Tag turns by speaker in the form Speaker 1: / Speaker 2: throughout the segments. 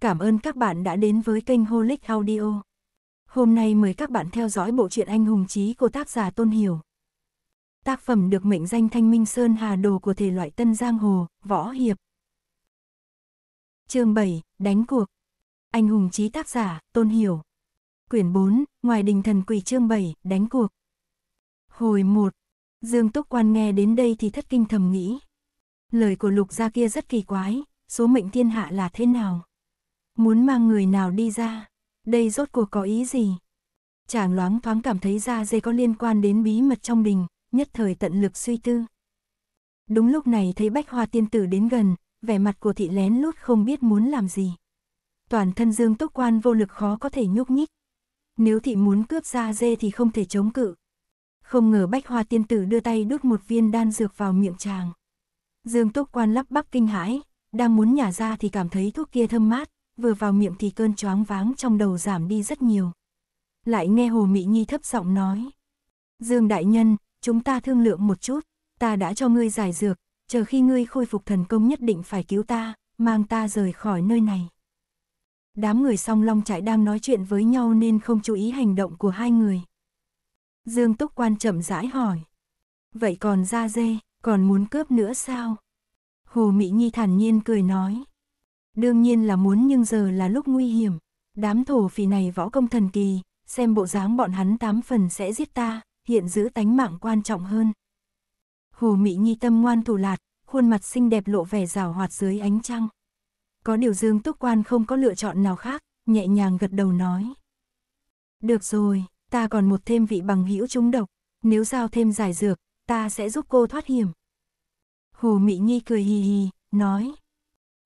Speaker 1: Cảm ơn các bạn đã đến với kênh Holic Audio. Hôm nay mời các bạn theo dõi bộ truyện Anh hùng chí của tác giả Tôn Hiểu. Tác phẩm được mệnh danh Thanh Minh Sơn Hà Đồ của thể loại Tân Giang Hồ, Võ Hiệp. Chương 7, Đánh cuộc. Anh hùng chí tác giả, Tôn Hiểu. Quyển 4, Ngoài đình thần quỷ chương 7, Đánh cuộc. Hồi 1. Dương Túc Quan nghe đến đây thì thất kinh thầm nghĩ. Lời của lục gia kia rất kỳ quái, số mệnh thiên hạ là thế nào? Muốn mang người nào đi ra? Đây rốt cuộc có ý gì? Chàng loáng thoáng cảm thấy ra dê có liên quan đến bí mật trong đình, nhất thời tận lực suy tư. Đúng lúc này thấy bách hoa tiên tử đến gần, vẻ mặt của thị lén lút không biết muốn làm gì. Toàn thân dương tốc quan vô lực khó có thể nhúc nhích. Nếu thị muốn cướp ra dê thì không thể chống cự. Không ngờ bách hoa tiên tử đưa tay đút một viên đan dược vào miệng chàng. Dương tốc quan lắp bắp kinh hãi, đang muốn nhả ra thì cảm thấy thuốc kia thơm mát, vừa vào miệng thì cơn choáng váng trong đầu giảm đi rất nhiều. Lại nghe Hồ Mỹ Nhi thấp giọng nói. Dương Đại Nhân, chúng ta thương lượng một chút, ta đã cho ngươi giải dược, chờ khi ngươi khôi phục thần công nhất định phải cứu ta, mang ta rời khỏi nơi này. Đám người song long trại đang nói chuyện với nhau nên không chú ý hành động của hai người. Dương Túc Quan chậm rãi hỏi. Vậy còn ra dê, còn muốn cướp nữa sao? Hồ Mỹ Nhi thản nhiên cười nói. Đương nhiên là muốn nhưng giờ là lúc nguy hiểm. Đám thổ phỉ này võ công thần kỳ, xem bộ dáng bọn hắn tám phần sẽ giết ta, hiện giữ tánh mạng quan trọng hơn. Hồ mỹ Nhi tâm ngoan thủ lạt, khuôn mặt xinh đẹp lộ vẻ rào hoạt dưới ánh trăng. Có điều Dương Túc Quan không có lựa chọn nào khác, nhẹ nhàng gật đầu nói. Được rồi, ta còn một thêm vị bằng hữu trung độc, nếu giao thêm giải dược, ta sẽ giúp cô thoát hiểm. Hồ mỹ Nhi cười hì hì, nói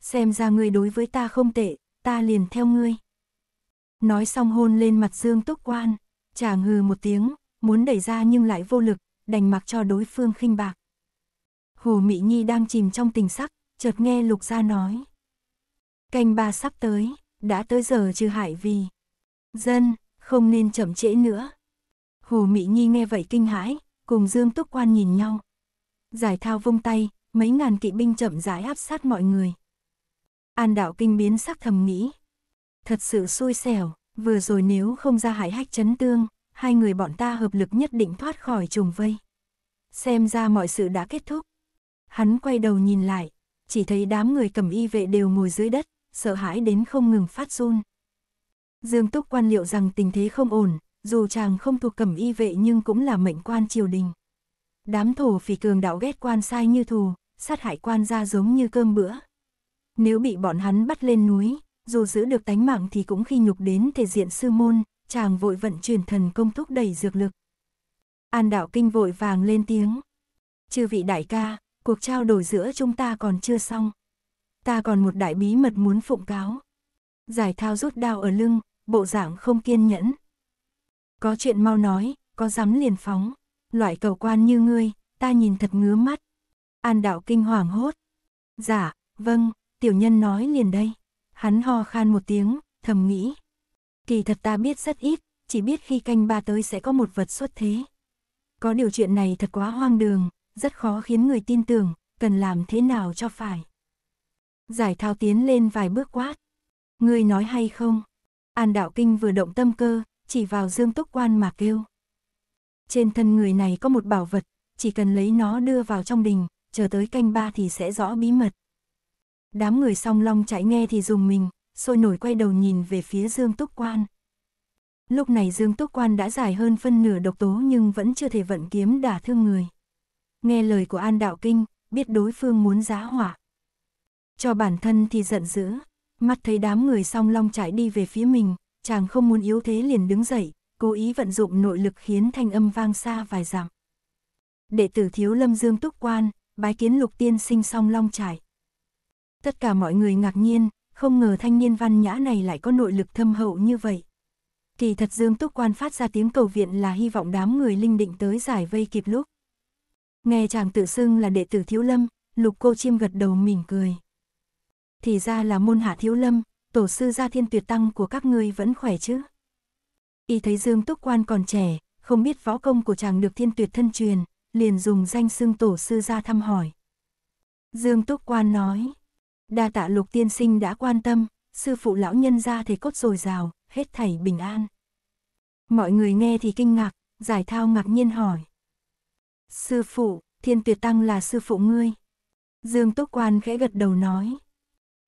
Speaker 1: xem ra ngươi đối với ta không tệ, ta liền theo ngươi. Nói xong hôn lên mặt Dương Túc Quan, chả ngừ một tiếng, muốn đẩy ra nhưng lại vô lực, đành mặc cho đối phương khinh bạc. Hồ Mỹ Nhi đang chìm trong tình sắc, chợt nghe Lục Gia nói. Canh ba sắp tới, đã tới giờ trừ hại vì. Dân, không nên chậm trễ nữa. Hồ Mỹ Nhi nghe vậy kinh hãi, cùng Dương Túc Quan nhìn nhau. Giải thao vung tay, mấy ngàn kỵ binh chậm rãi áp sát mọi người. An đạo kinh biến sắc thầm nghĩ. Thật sự xui xẻo, vừa rồi nếu không ra hải hách chấn tương, hai người bọn ta hợp lực nhất định thoát khỏi trùng vây. Xem ra mọi sự đã kết thúc. Hắn quay đầu nhìn lại, chỉ thấy đám người cầm y vệ đều ngồi dưới đất, sợ hãi đến không ngừng phát run. Dương Túc quan liệu rằng tình thế không ổn, dù chàng không thuộc cầm y vệ nhưng cũng là mệnh quan triều đình. Đám thổ phỉ cường đạo ghét quan sai như thù, sát hại quan gia giống như cơm bữa, nếu bị bọn hắn bắt lên núi, dù giữ được tánh mạng thì cũng khi nhục đến thể diện sư môn, chàng vội vận chuyển thần công thúc đẩy dược lực. An đạo kinh vội vàng lên tiếng. Chư vị đại ca, cuộc trao đổi giữa chúng ta còn chưa xong. Ta còn một đại bí mật muốn phụng cáo. Giải thao rút đao ở lưng, bộ dạng không kiên nhẫn. Có chuyện mau nói, có dám liền phóng. Loại cầu quan như ngươi, ta nhìn thật ngứa mắt. An đạo kinh hoàng hốt. giả dạ, vâng, tiểu nhân nói liền đây. Hắn ho khan một tiếng, thầm nghĩ. Kỳ thật ta biết rất ít, chỉ biết khi canh ba tới sẽ có một vật xuất thế. Có điều chuyện này thật quá hoang đường, rất khó khiến người tin tưởng, cần làm thế nào cho phải. Giải thao tiến lên vài bước quát. Ngươi nói hay không? An đạo kinh vừa động tâm cơ, chỉ vào dương túc quan mà kêu. Trên thân người này có một bảo vật, chỉ cần lấy nó đưa vào trong đình, chờ tới canh ba thì sẽ rõ bí mật. Đám người song long chạy nghe thì dùng mình, sôi nổi quay đầu nhìn về phía Dương Túc Quan. Lúc này Dương Túc Quan đã dài hơn phân nửa độc tố nhưng vẫn chưa thể vận kiếm đả thương người. Nghe lời của An Đạo Kinh, biết đối phương muốn giá hỏa. Cho bản thân thì giận dữ, mắt thấy đám người song long chạy đi về phía mình, chàng không muốn yếu thế liền đứng dậy, cố ý vận dụng nội lực khiến thanh âm vang xa vài dặm. Đệ tử thiếu lâm Dương Túc Quan, bái kiến lục tiên sinh song long trải. Tất cả mọi người ngạc nhiên, không ngờ thanh niên văn nhã này lại có nội lực thâm hậu như vậy. Kỳ thật Dương Túc Quan phát ra tiếng cầu viện là hy vọng đám người linh định tới giải vây kịp lúc. Nghe chàng tự xưng là đệ tử Thiếu Lâm, Lục Cô Chiêm gật đầu mỉm cười. Thì ra là môn hạ Thiếu Lâm, tổ sư gia thiên tuyệt tăng của các ngươi vẫn khỏe chứ. Y thấy Dương Túc Quan còn trẻ, không biết võ công của chàng được thiên tuyệt thân truyền, liền dùng danh xưng tổ sư gia thăm hỏi. Dương Túc Quan nói, Đa tạ lục tiên sinh đã quan tâm, sư phụ lão nhân ra thể cốt dồi dào, hết thảy bình an. Mọi người nghe thì kinh ngạc, giải thao ngạc nhiên hỏi. Sư phụ, thiên tuyệt tăng là sư phụ ngươi. Dương Túc Quan khẽ gật đầu nói.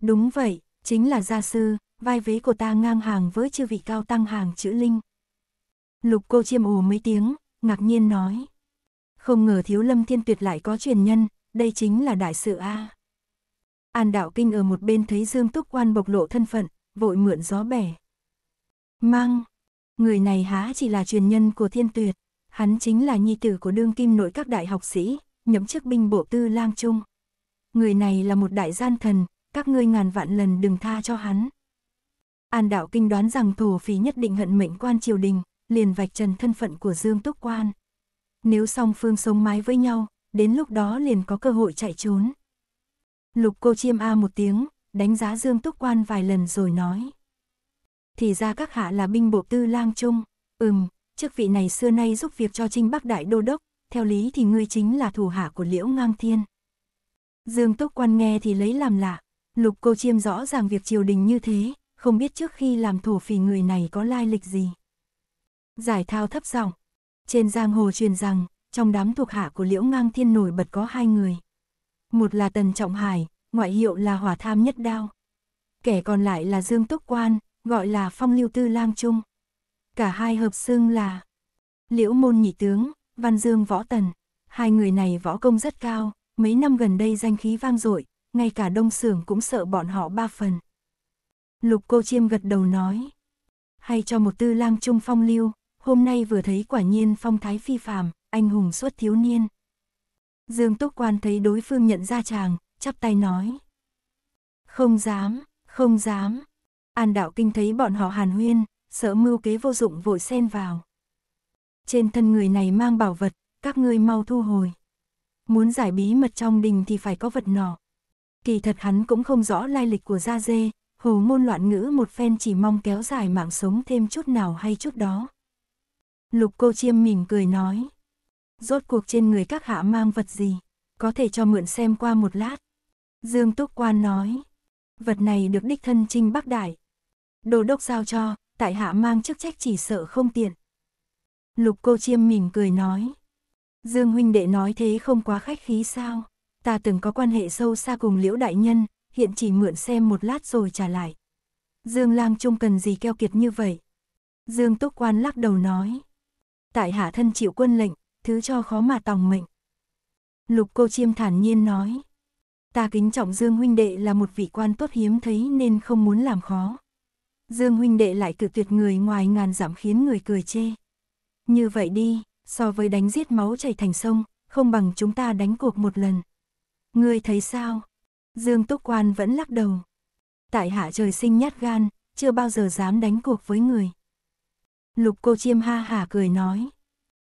Speaker 1: Đúng vậy, chính là gia sư, vai vế của ta ngang hàng với chư vị cao tăng hàng chữ linh. Lục cô chiêm ồ mấy tiếng, ngạc nhiên nói. Không ngờ thiếu lâm thiên tuyệt lại có truyền nhân, đây chính là đại sự A. À. An đạo kinh ở một bên thấy Dương Túc Quan bộc lộ thân phận, vội mượn gió bẻ. Mang, người này há chỉ là truyền nhân của thiên tuyệt, hắn chính là nhi tử của đương kim nội các đại học sĩ, nhậm chức binh bộ tư lang trung. Người này là một đại gian thần, các ngươi ngàn vạn lần đừng tha cho hắn. An đạo kinh đoán rằng thổ phí nhất định hận mệnh quan triều đình, liền vạch trần thân phận của Dương Túc Quan. Nếu song phương sống mái với nhau, đến lúc đó liền có cơ hội chạy trốn. Lục cô chiêm a một tiếng, đánh giá Dương Túc Quan vài lần rồi nói. Thì ra các hạ là binh bộ tư lang trung, ừm, chức vị này xưa nay giúp việc cho Trinh Bắc Đại Đô Đốc, theo lý thì ngươi chính là thủ hạ của Liễu Ngang Thiên. Dương Túc Quan nghe thì lấy làm lạ, Lục cô chiêm rõ ràng việc triều đình như thế, không biết trước khi làm thổ phỉ người này có lai lịch gì. Giải thao thấp giọng, trên giang hồ truyền rằng, trong đám thuộc hạ của Liễu Ngang Thiên nổi bật có hai người một là Tần Trọng Hải, ngoại hiệu là Hỏa Tham Nhất Đao. Kẻ còn lại là Dương Túc Quan, gọi là Phong Lưu Tư Lang Trung. Cả hai hợp xưng là Liễu Môn Nhị Tướng, Văn Dương Võ Tần. Hai người này võ công rất cao, mấy năm gần đây danh khí vang dội, ngay cả đông sưởng cũng sợ bọn họ ba phần. Lục cô chiêm gật đầu nói. Hay cho một tư lang trung phong lưu, hôm nay vừa thấy quả nhiên phong thái phi phàm, anh hùng suốt thiếu niên. Dương Túc Quan thấy đối phương nhận ra chàng, chắp tay nói. Không dám, không dám. An đạo kinh thấy bọn họ hàn huyên, sợ mưu kế vô dụng vội xen vào. Trên thân người này mang bảo vật, các ngươi mau thu hồi. Muốn giải bí mật trong đình thì phải có vật nọ. Kỳ thật hắn cũng không rõ lai lịch của gia dê, hồ ngôn loạn ngữ một phen chỉ mong kéo dài mạng sống thêm chút nào hay chút đó. Lục cô chiêm mỉm cười nói rốt cuộc trên người các hạ mang vật gì, có thể cho mượn xem qua một lát. Dương Túc Quan nói, vật này được đích thân trinh bắc đại. Đồ đốc giao cho, tại hạ mang chức trách chỉ sợ không tiện. Lục cô chiêm mỉm cười nói, Dương huynh đệ nói thế không quá khách khí sao, ta từng có quan hệ sâu xa cùng liễu đại nhân, hiện chỉ mượn xem một lát rồi trả lại. Dương lang trung cần gì keo kiệt như vậy. Dương Túc Quan lắc đầu nói, tại hạ thân chịu quân lệnh, thứ cho khó mà tòng mệnh. Lục cô chiêm thản nhiên nói. Ta kính trọng Dương huynh đệ là một vị quan tốt hiếm thấy nên không muốn làm khó. Dương huynh đệ lại cự tuyệt người ngoài ngàn giảm khiến người cười chê. Như vậy đi, so với đánh giết máu chảy thành sông, không bằng chúng ta đánh cuộc một lần. Ngươi thấy sao? Dương Túc Quan vẫn lắc đầu. Tại hạ trời sinh nhát gan, chưa bao giờ dám đánh cuộc với người. Lục cô chiêm ha hả cười nói.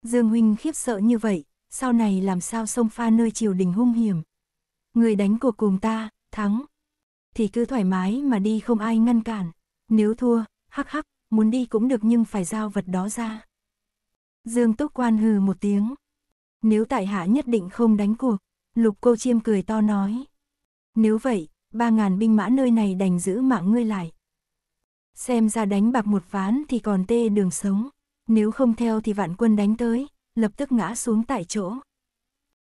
Speaker 1: Dương Huynh khiếp sợ như vậy, sau này làm sao sông pha nơi triều đình hung hiểm. Người đánh cuộc cùng ta, thắng. Thì cứ thoải mái mà đi không ai ngăn cản. Nếu thua, hắc hắc, muốn đi cũng được nhưng phải giao vật đó ra. Dương Túc Quan hừ một tiếng. Nếu tại hạ nhất định không đánh cuộc, Lục Cô Chiêm cười to nói. Nếu vậy, ba ngàn binh mã nơi này đành giữ mạng ngươi lại. Xem ra đánh bạc một ván thì còn tê đường sống nếu không theo thì vạn quân đánh tới, lập tức ngã xuống tại chỗ.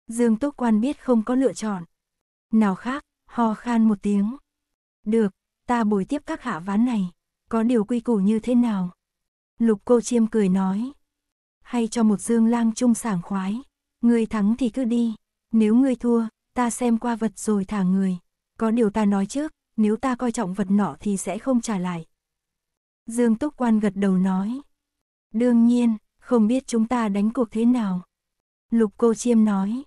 Speaker 1: Dương Túc Quan biết không có lựa chọn. Nào khác, ho khan một tiếng. Được, ta bồi tiếp các hạ ván này, có điều quy củ như thế nào? Lục cô chiêm cười nói. Hay cho một dương lang Chung sảng khoái, người thắng thì cứ đi, nếu ngươi thua, ta xem qua vật rồi thả người. Có điều ta nói trước, nếu ta coi trọng vật nọ thì sẽ không trả lại. Dương Túc Quan gật đầu nói. Đương nhiên, không biết chúng ta đánh cuộc thế nào. Lục cô chiêm nói.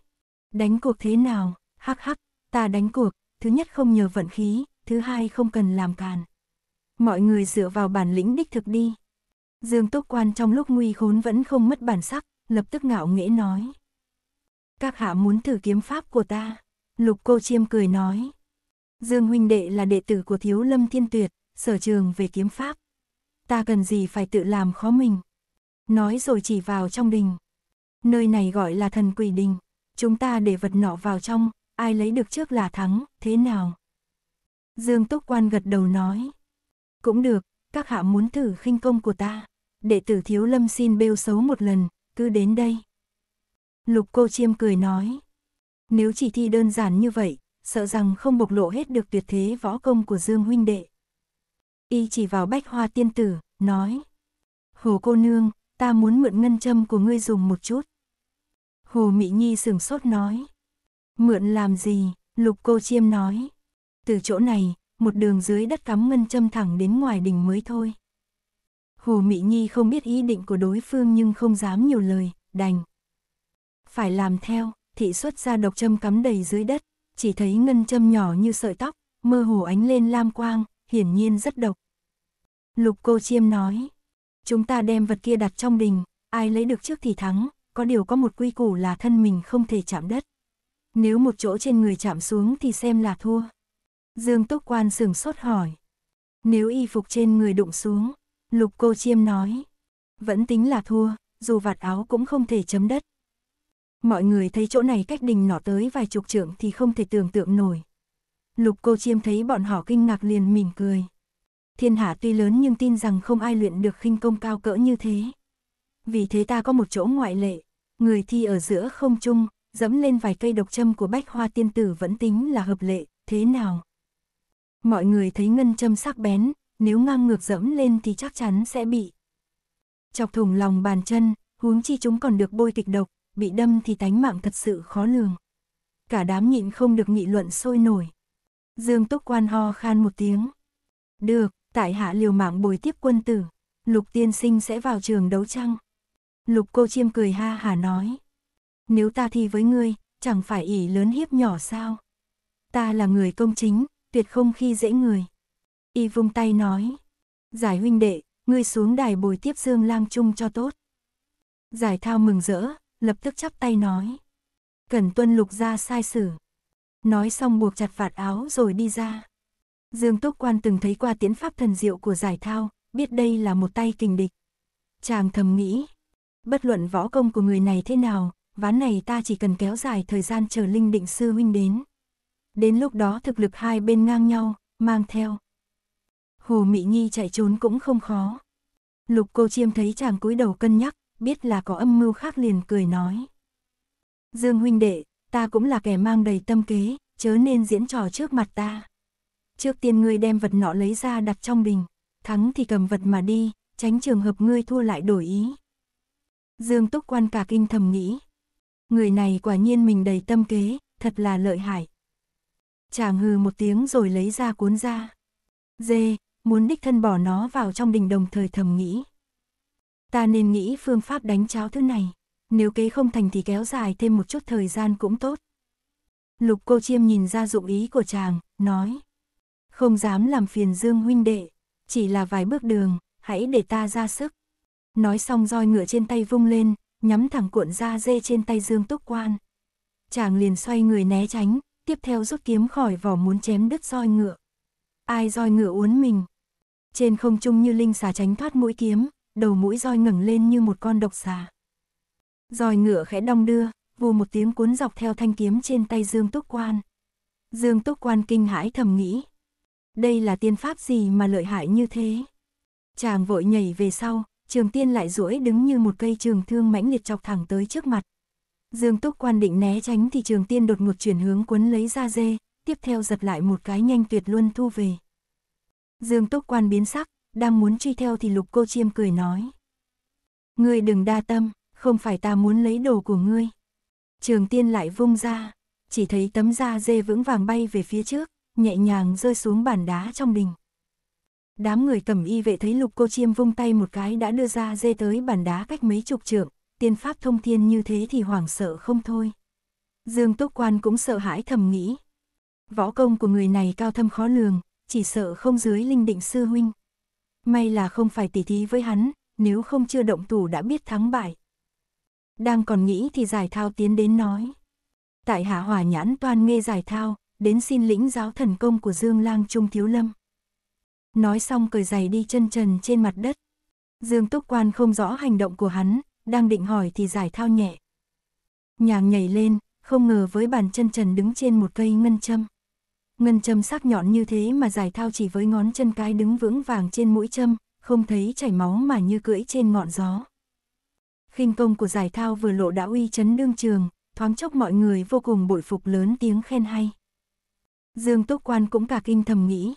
Speaker 1: Đánh cuộc thế nào, hắc hắc, ta đánh cuộc, thứ nhất không nhờ vận khí, thứ hai không cần làm càn. Mọi người dựa vào bản lĩnh đích thực đi. Dương Túc Quan trong lúc nguy khốn vẫn không mất bản sắc, lập tức ngạo nghễ nói. Các hạ muốn thử kiếm pháp của ta. Lục cô chiêm cười nói. Dương huynh đệ là đệ tử của thiếu lâm thiên tuyệt, sở trường về kiếm pháp. Ta cần gì phải tự làm khó mình. Nói rồi chỉ vào trong đình. Nơi này gọi là thần quỷ đình. Chúng ta để vật nọ vào trong, ai lấy được trước là thắng, thế nào? Dương Túc Quan gật đầu nói. Cũng được, các hạ muốn thử khinh công của ta. Đệ tử thiếu lâm xin bêu xấu một lần, cứ đến đây. Lục cô chiêm cười nói. Nếu chỉ thi đơn giản như vậy, sợ rằng không bộc lộ hết được tuyệt thế võ công của Dương huynh đệ. Y chỉ vào bách hoa tiên tử, nói. Hồ cô nương, ta muốn mượn ngân châm của ngươi dùng một chút. Hồ Mị Nhi sừng sốt nói. Mượn làm gì? Lục cô chiêm nói. Từ chỗ này, một đường dưới đất cắm ngân châm thẳng đến ngoài đỉnh mới thôi. Hồ Mị Nhi không biết ý định của đối phương nhưng không dám nhiều lời, đành. Phải làm theo, thị xuất ra độc châm cắm đầy dưới đất, chỉ thấy ngân châm nhỏ như sợi tóc, mơ hồ ánh lên lam quang, hiển nhiên rất độc. Lục cô chiêm nói, Chúng ta đem vật kia đặt trong đình, ai lấy được trước thì thắng, có điều có một quy củ là thân mình không thể chạm đất. Nếu một chỗ trên người chạm xuống thì xem là thua. Dương Túc Quan sừng sốt hỏi. Nếu y phục trên người đụng xuống, Lục Cô Chiêm nói. Vẫn tính là thua, dù vạt áo cũng không thể chấm đất. Mọi người thấy chỗ này cách đình nọ tới vài chục trượng thì không thể tưởng tượng nổi. Lục Cô Chiêm thấy bọn họ kinh ngạc liền mỉm cười. Thiên hạ tuy lớn nhưng tin rằng không ai luyện được khinh công cao cỡ như thế. Vì thế ta có một chỗ ngoại lệ, người thi ở giữa không trung, dẫm lên vài cây độc châm của bách hoa tiên tử vẫn tính là hợp lệ, thế nào? Mọi người thấy ngân châm sắc bén, nếu ngang ngược dẫm lên thì chắc chắn sẽ bị chọc thủng lòng bàn chân, huống chi chúng còn được bôi kịch độc, bị đâm thì tánh mạng thật sự khó lường. Cả đám nhịn không được nghị luận sôi nổi. Dương Túc Quan ho khan một tiếng. Được, tại hạ liều mạng bồi tiếp quân tử, lục tiên sinh sẽ vào trường đấu trăng. Lục cô chiêm cười ha hà nói. Nếu ta thi với ngươi, chẳng phải ỷ lớn hiếp nhỏ sao? Ta là người công chính, tuyệt không khi dễ người. Y vung tay nói. Giải huynh đệ, ngươi xuống đài bồi tiếp Dương Lang Trung cho tốt. Giải thao mừng rỡ, lập tức chắp tay nói. cần tuân lục ra sai sử. Nói xong buộc chặt vạt áo rồi đi ra. Dương Túc Quan từng thấy qua tiến pháp thần diệu của giải thao, biết đây là một tay kình địch. Chàng thầm nghĩ, bất luận võ công của người này thế nào, ván này ta chỉ cần kéo dài thời gian chờ Linh Định Sư Huynh đến. Đến lúc đó thực lực hai bên ngang nhau, mang theo. Hồ Mị Nhi chạy trốn cũng không khó. Lục cô chiêm thấy chàng cúi đầu cân nhắc, biết là có âm mưu khác liền cười nói. Dương huynh đệ, ta cũng là kẻ mang đầy tâm kế, chớ nên diễn trò trước mặt ta trước tiên ngươi đem vật nọ lấy ra đặt trong bình, thắng thì cầm vật mà đi, tránh trường hợp ngươi thua lại đổi ý. Dương Túc Quan cả kinh thầm nghĩ, người này quả nhiên mình đầy tâm kế, thật là lợi hại. Chàng hừ một tiếng rồi lấy ra cuốn ra. Dê, muốn đích thân bỏ nó vào trong đình đồng thời thầm nghĩ. Ta nên nghĩ phương pháp đánh cháo thứ này, nếu kế không thành thì kéo dài thêm một chút thời gian cũng tốt. Lục cô chiêm nhìn ra dụng ý của chàng, nói. Không dám làm phiền Dương huynh đệ, chỉ là vài bước đường, hãy để ta ra sức. Nói xong roi ngựa trên tay vung lên, nhắm thẳng cuộn da dê trên tay Dương Túc Quan. Chàng liền xoay người né tránh, tiếp theo rút kiếm khỏi vỏ muốn chém đứt roi ngựa. Ai roi ngựa uốn mình. Trên không trung như linh xà tránh thoát mũi kiếm, đầu mũi roi ngẩng lên như một con độc xà. Roi ngựa khẽ đong đưa, vù một tiếng cuốn dọc theo thanh kiếm trên tay Dương Túc Quan. Dương Túc Quan kinh hãi thầm nghĩ, đây là tiên pháp gì mà lợi hại như thế? Chàng vội nhảy về sau, trường tiên lại duỗi đứng như một cây trường thương mãnh liệt chọc thẳng tới trước mặt. Dương Túc quan định né tránh thì trường tiên đột ngột chuyển hướng cuốn lấy ra dê, tiếp theo giật lại một cái nhanh tuyệt luôn thu về. Dương Túc quan biến sắc, đang muốn truy theo thì lục cô chiêm cười nói. Ngươi đừng đa tâm, không phải ta muốn lấy đồ của ngươi. Trường tiên lại vung ra, chỉ thấy tấm da dê vững vàng bay về phía trước, nhẹ nhàng rơi xuống bàn đá trong đình. Đám người cẩm y vệ thấy lục cô chiêm vung tay một cái đã đưa ra dê tới bàn đá cách mấy chục trượng, tiên pháp thông thiên như thế thì hoảng sợ không thôi. Dương Túc Quan cũng sợ hãi thầm nghĩ. Võ công của người này cao thâm khó lường, chỉ sợ không dưới linh định sư huynh. May là không phải tỉ thí với hắn, nếu không chưa động thủ đã biết thắng bại. Đang còn nghĩ thì giải thao tiến đến nói. Tại hạ hỏa nhãn toàn nghe giải thao, đến xin lĩnh giáo thần công của Dương Lang Trung Thiếu Lâm. Nói xong cởi giày đi chân trần trên mặt đất. Dương Túc Quan không rõ hành động của hắn, đang định hỏi thì giải thao nhẹ. Nhàng nhảy lên, không ngờ với bàn chân trần đứng trên một cây ngân châm. Ngân châm sắc nhọn như thế mà giải thao chỉ với ngón chân cái đứng vững vàng trên mũi châm, không thấy chảy máu mà như cưỡi trên ngọn gió. khinh công của giải thao vừa lộ đã uy chấn đương trường, thoáng chốc mọi người vô cùng bội phục lớn tiếng khen hay. Dương Túc Quan cũng cả kinh thầm nghĩ.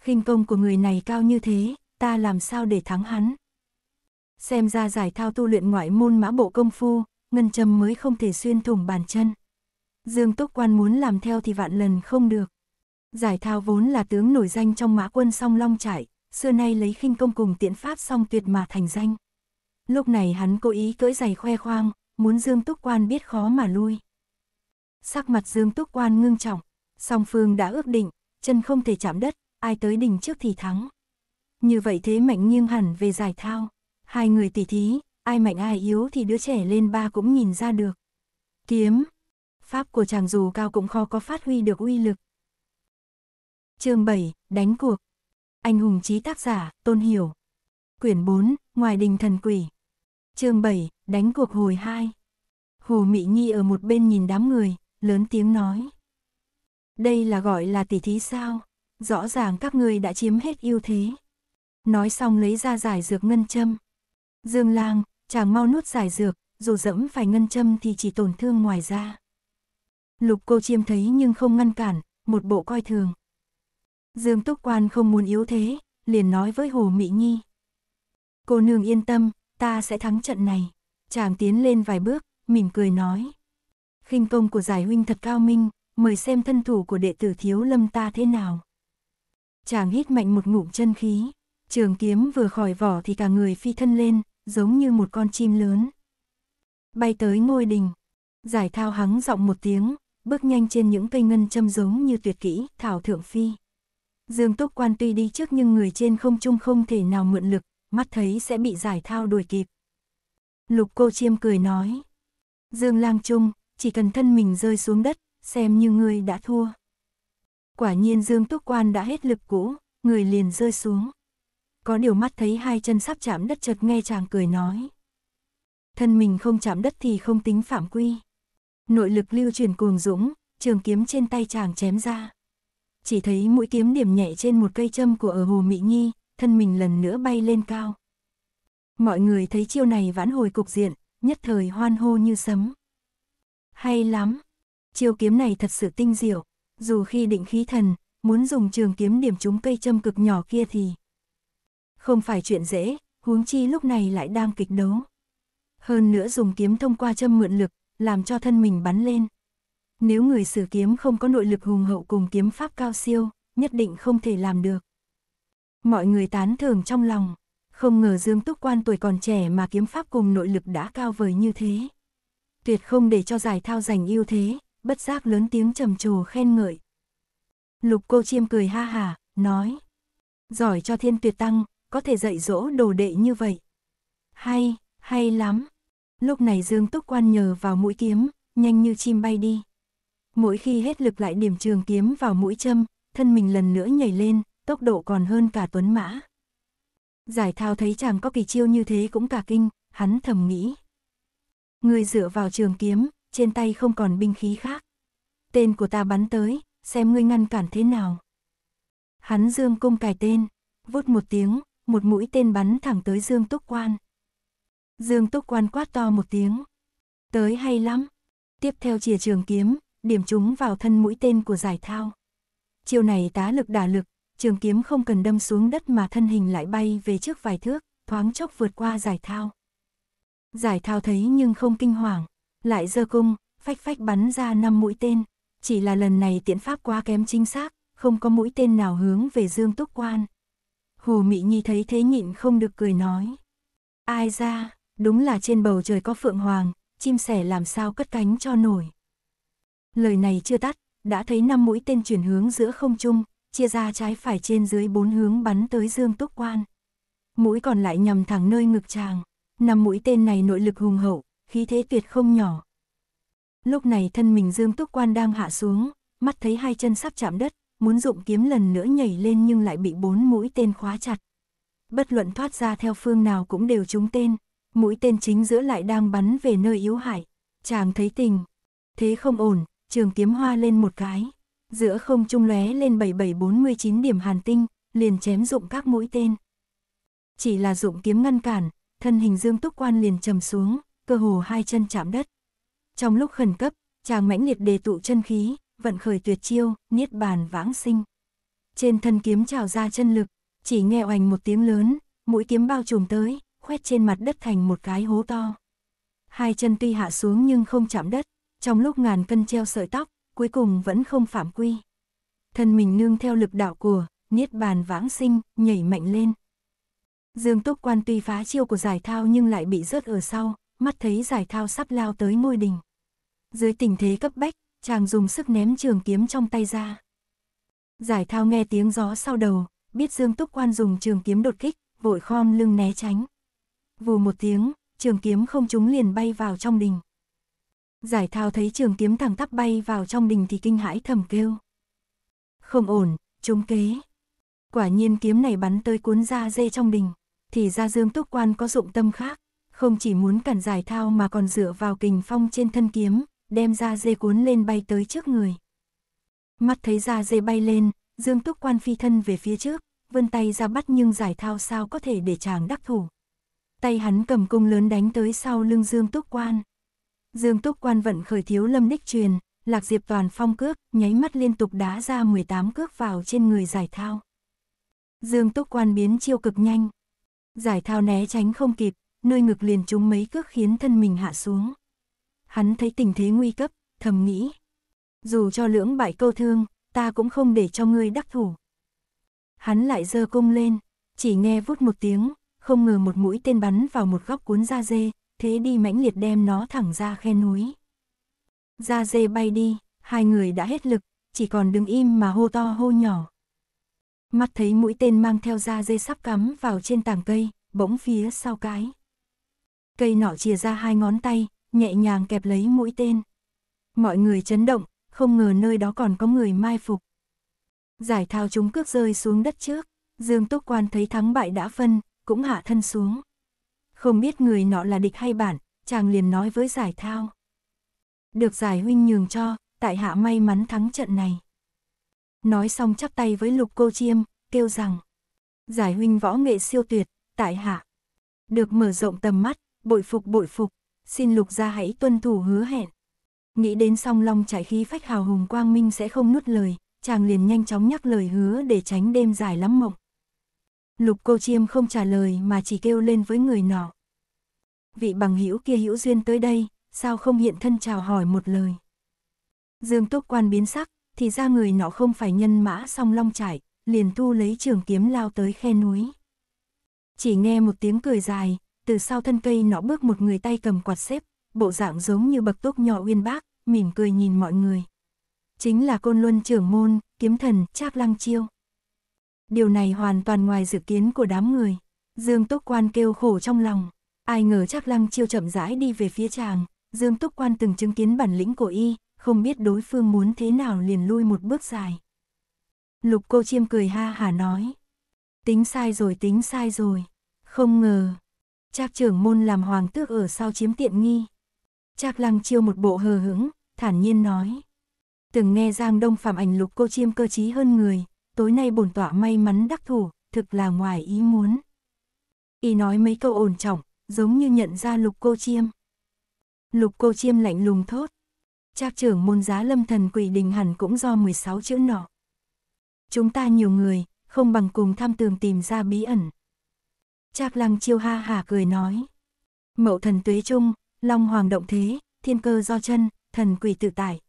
Speaker 1: khinh công của người này cao như thế, ta làm sao để thắng hắn? Xem ra giải thao tu luyện ngoại môn mã bộ công phu, ngân châm mới không thể xuyên thủng bàn chân. Dương Túc Quan muốn làm theo thì vạn lần không được. Giải thao vốn là tướng nổi danh trong mã quân song long trải, xưa nay lấy khinh công cùng tiện pháp song tuyệt mà thành danh. Lúc này hắn cố ý cưỡi giày khoe khoang, muốn Dương Túc Quan biết khó mà lui. Sắc mặt Dương Túc Quan ngưng trọng, Song phương đã ước định, chân không thể chạm đất, ai tới đỉnh trước thì thắng. Như vậy thế mạnh nghiêng hẳn về giải thao. Hai người tỉ thí, ai mạnh ai yếu thì đứa trẻ lên ba cũng nhìn ra được. Kiếm. Pháp của chàng dù cao cũng khó có phát huy được uy lực. chương 7, đánh cuộc. Anh hùng trí tác giả, Tôn Hiểu. Quyển 4, Ngoài đình thần quỷ. chương 7, đánh cuộc hồi 2. Hồ Mỹ Nhi ở một bên nhìn đám người, lớn tiếng nói. Đây là gọi là tỉ thí sao? Rõ ràng các ngươi đã chiếm hết ưu thế. Nói xong lấy ra giải dược ngân châm. Dương lang, chàng mau nuốt giải dược, dù dẫm phải ngân châm thì chỉ tổn thương ngoài da. Lục cô chiêm thấy nhưng không ngăn cản, một bộ coi thường. Dương Túc Quan không muốn yếu thế, liền nói với Hồ Mỹ Nhi. Cô nương yên tâm, ta sẽ thắng trận này. Chàng tiến lên vài bước, mỉm cười nói. khinh công của giải huynh thật cao minh, mời xem thân thủ của đệ tử thiếu lâm ta thế nào. Chàng hít mạnh một ngụm chân khí, trường kiếm vừa khỏi vỏ thì cả người phi thân lên, giống như một con chim lớn. Bay tới ngôi đình, giải thao hắng giọng một tiếng, bước nhanh trên những cây ngân châm giống như tuyệt kỹ, thảo thượng phi. Dương Túc Quan tuy đi trước nhưng người trên không trung không thể nào mượn lực, mắt thấy sẽ bị giải thao đuổi kịp. Lục cô chiêm cười nói. Dương Lang Trung, chỉ cần thân mình rơi xuống đất, xem như ngươi đã thua. Quả nhiên Dương Túc Quan đã hết lực cũ, người liền rơi xuống. Có điều mắt thấy hai chân sắp chạm đất chợt nghe chàng cười nói. Thân mình không chạm đất thì không tính phạm quy. Nội lực lưu truyền cuồng dũng, trường kiếm trên tay chàng chém ra. Chỉ thấy mũi kiếm điểm nhẹ trên một cây châm của ở Hồ Mỹ Nhi, thân mình lần nữa bay lên cao. Mọi người thấy chiêu này vãn hồi cục diện, nhất thời hoan hô như sấm. Hay lắm, chiêu kiếm này thật sự tinh diệu, dù khi định khí thần, muốn dùng trường kiếm điểm trúng cây châm cực nhỏ kia thì không phải chuyện dễ, huống chi lúc này lại đang kịch đấu. Hơn nữa dùng kiếm thông qua châm mượn lực, làm cho thân mình bắn lên. Nếu người sử kiếm không có nội lực hùng hậu cùng kiếm pháp cao siêu, nhất định không thể làm được. Mọi người tán thưởng trong lòng, không ngờ Dương Túc Quan tuổi còn trẻ mà kiếm pháp cùng nội lực đã cao vời như thế. Tuyệt không để cho giải thao giành ưu thế, bất giác lớn tiếng trầm trồ khen ngợi. Lục cô chiêm cười ha hà, nói. Giỏi cho thiên tuyệt tăng, có thể dạy dỗ đồ đệ như vậy. Hay, hay lắm. Lúc này Dương Túc Quan nhờ vào mũi kiếm, nhanh như chim bay đi. Mỗi khi hết lực lại điểm trường kiếm vào mũi châm, thân mình lần nữa nhảy lên, tốc độ còn hơn cả tuấn mã. Giải thao thấy chàng có kỳ chiêu như thế cũng cả kinh, hắn thầm nghĩ. Người dựa vào trường kiếm, trên tay không còn binh khí khác. Tên của ta bắn tới, xem ngươi ngăn cản thế nào. Hắn dương cung cài tên, vút một tiếng, một mũi tên bắn thẳng tới Dương Túc Quan. Dương Túc Quan quát to một tiếng. Tới hay lắm. Tiếp theo chìa trường kiếm, điểm chúng vào thân mũi tên của giải thao. Chiều này tá lực đả lực, trường kiếm không cần đâm xuống đất mà thân hình lại bay về trước vài thước, thoáng chốc vượt qua giải thao. Giải thao thấy nhưng không kinh hoàng, lại giơ cung, phách phách bắn ra 5 mũi tên, chỉ là lần này tiễn pháp quá kém chính xác, không có mũi tên nào hướng về Dương Túc Quan. Hồ Mị Nhi thấy thế nhịn không được cười nói. Ai ra, đúng là trên bầu trời có phượng hoàng, chim sẻ làm sao cất cánh cho nổi. Lời này chưa tắt, đã thấy năm mũi tên chuyển hướng giữa không trung, chia ra trái phải trên dưới bốn hướng bắn tới Dương Túc Quan. Mũi còn lại nhằm thẳng nơi ngực chàng. Năm mũi tên này nội lực hùng hậu, khí thế tuyệt không nhỏ. Lúc này thân mình Dương Túc Quan đang hạ xuống, mắt thấy hai chân sắp chạm đất, muốn dụng kiếm lần nữa nhảy lên nhưng lại bị bốn mũi tên khóa chặt. Bất luận thoát ra theo phương nào cũng đều trúng tên, mũi tên chính giữa lại đang bắn về nơi yếu hại. Chàng thấy tình, thế không ổn, trường kiếm hoa lên một cái, giữa không trung lóe lên 7749 điểm hàn tinh, liền chém dụng các mũi tên. Chỉ là dụng kiếm ngăn cản, thân hình Dương Túc Quan liền trầm xuống, cơ hồ hai chân chạm đất. Trong lúc khẩn cấp, chàng mãnh liệt đề tụ chân khí, vận khởi tuyệt chiêu, niết bàn vãng sinh. Trên thân kiếm trào ra chân lực, chỉ nghe oành một tiếng lớn, mũi kiếm bao trùm tới, khoét trên mặt đất thành một cái hố to. Hai chân tuy hạ xuống nhưng không chạm đất, trong lúc ngàn cân treo sợi tóc, cuối cùng vẫn không phạm quy. Thân mình nương theo lực đạo của, niết bàn vãng sinh, nhảy mạnh lên. Dương Túc Quan tuy phá chiêu của giải thao nhưng lại bị rớt ở sau, mắt thấy giải thao sắp lao tới ngôi đình. Dưới tình thế cấp bách, chàng dùng sức ném trường kiếm trong tay ra. Giải thao nghe tiếng gió sau đầu, biết Dương Túc Quan dùng trường kiếm đột kích, vội khom lưng né tránh. Vù một tiếng, trường kiếm không trúng liền bay vào trong đình. Giải thao thấy trường kiếm thẳng tắp bay vào trong đình thì kinh hãi thầm kêu. Không ổn, trúng kế. Quả nhiên kiếm này bắn tới cuốn da dê trong đình, thì ra Dương Túc Quan có dụng tâm khác không chỉ muốn cản giải thao mà còn dựa vào kình phong trên thân kiếm, đem ra dê cuốn lên bay tới trước người. Mắt thấy ra dê bay lên, Dương Túc Quan phi thân về phía trước, vươn tay ra bắt nhưng giải thao sao có thể để chàng đắc thủ. Tay hắn cầm cung lớn đánh tới sau lưng Dương Túc Quan. Dương Túc Quan vận khởi thiếu lâm đích truyền, Lạc Diệp toàn phong cước, nháy mắt liên tục đá ra 18 cước vào trên người giải thao. Dương Túc Quan biến chiêu cực nhanh. Giải thao né tránh không kịp, nơi ngực liền trúng mấy cước khiến thân mình hạ xuống. Hắn thấy tình thế nguy cấp, thầm nghĩ. Dù cho lưỡng bại câu thương, ta cũng không để cho ngươi đắc thủ. Hắn lại giơ cung lên, chỉ nghe vút một tiếng, không ngờ một mũi tên bắn vào một góc cuốn da dê, thế đi mãnh liệt đem nó thẳng ra khe núi. Da dê bay đi, hai người đã hết lực, chỉ còn đứng im mà hô to hô nhỏ. Mắt thấy mũi tên mang theo da dê sắp cắm vào trên tảng cây, bỗng phía sau cái cây nọ chia ra hai ngón tay, nhẹ nhàng kẹp lấy mũi tên. Mọi người chấn động, không ngờ nơi đó còn có người mai phục. Giải thao chúng cước rơi xuống đất trước, Dương Túc Quan thấy thắng bại đã phân, cũng hạ thân xuống. Không biết người nọ là địch hay bản, chàng liền nói với giải thao. Được giải huynh nhường cho, tại hạ may mắn thắng trận này. Nói xong chắp tay với lục cô chiêm, kêu rằng. Giải huynh võ nghệ siêu tuyệt, tại hạ. Được mở rộng tầm mắt, bội phục bội phục, xin lục gia hãy tuân thủ hứa hẹn. Nghĩ đến song long trải khí phách hào hùng quang minh sẽ không nuốt lời, chàng liền nhanh chóng nhắc lời hứa để tránh đêm dài lắm mộng. Lục cô chiêm không trả lời mà chỉ kêu lên với người nọ. Vị bằng hữu kia hữu duyên tới đây, sao không hiện thân chào hỏi một lời. Dương Túc Quan biến sắc, thì ra người nọ không phải nhân mã song long trải, liền thu lấy trường kiếm lao tới khe núi. Chỉ nghe một tiếng cười dài, từ sau thân cây nó bước một người tay cầm quạt xếp, bộ dạng giống như bậc túc nhỏ uyên bác, mỉm cười nhìn mọi người. Chính là côn luân trưởng môn, kiếm thần, trác lăng chiêu. Điều này hoàn toàn ngoài dự kiến của đám người. Dương Túc Quan kêu khổ trong lòng. Ai ngờ chắc Lăng Chiêu chậm rãi đi về phía chàng. Dương Túc Quan từng chứng kiến bản lĩnh của y, không biết đối phương muốn thế nào liền lui một bước dài. Lục cô chiêm cười ha hà nói. Tính sai rồi tính sai rồi. Không ngờ, Trác trưởng môn làm hoàng tước ở sau chiếm tiện nghi. Trác lăng chiêu một bộ hờ hững, thản nhiên nói. Từng nghe Giang Đông phạm ảnh lục cô chiêm cơ trí hơn người, tối nay bổn tọa may mắn đắc thủ, thực là ngoài ý muốn. Y nói mấy câu ổn trọng, giống như nhận ra lục cô chiêm. Lục cô chiêm lạnh lùng thốt. Trác trưởng môn giá lâm thần quỷ đình hẳn cũng do 16 chữ nọ. Chúng ta nhiều người, không bằng cùng tham tường tìm ra bí ẩn. Trác lăng chiêu ha hả cười nói. Mậu thần tuế trung, long hoàng động thế, thiên cơ do chân, thần quỷ tự tải.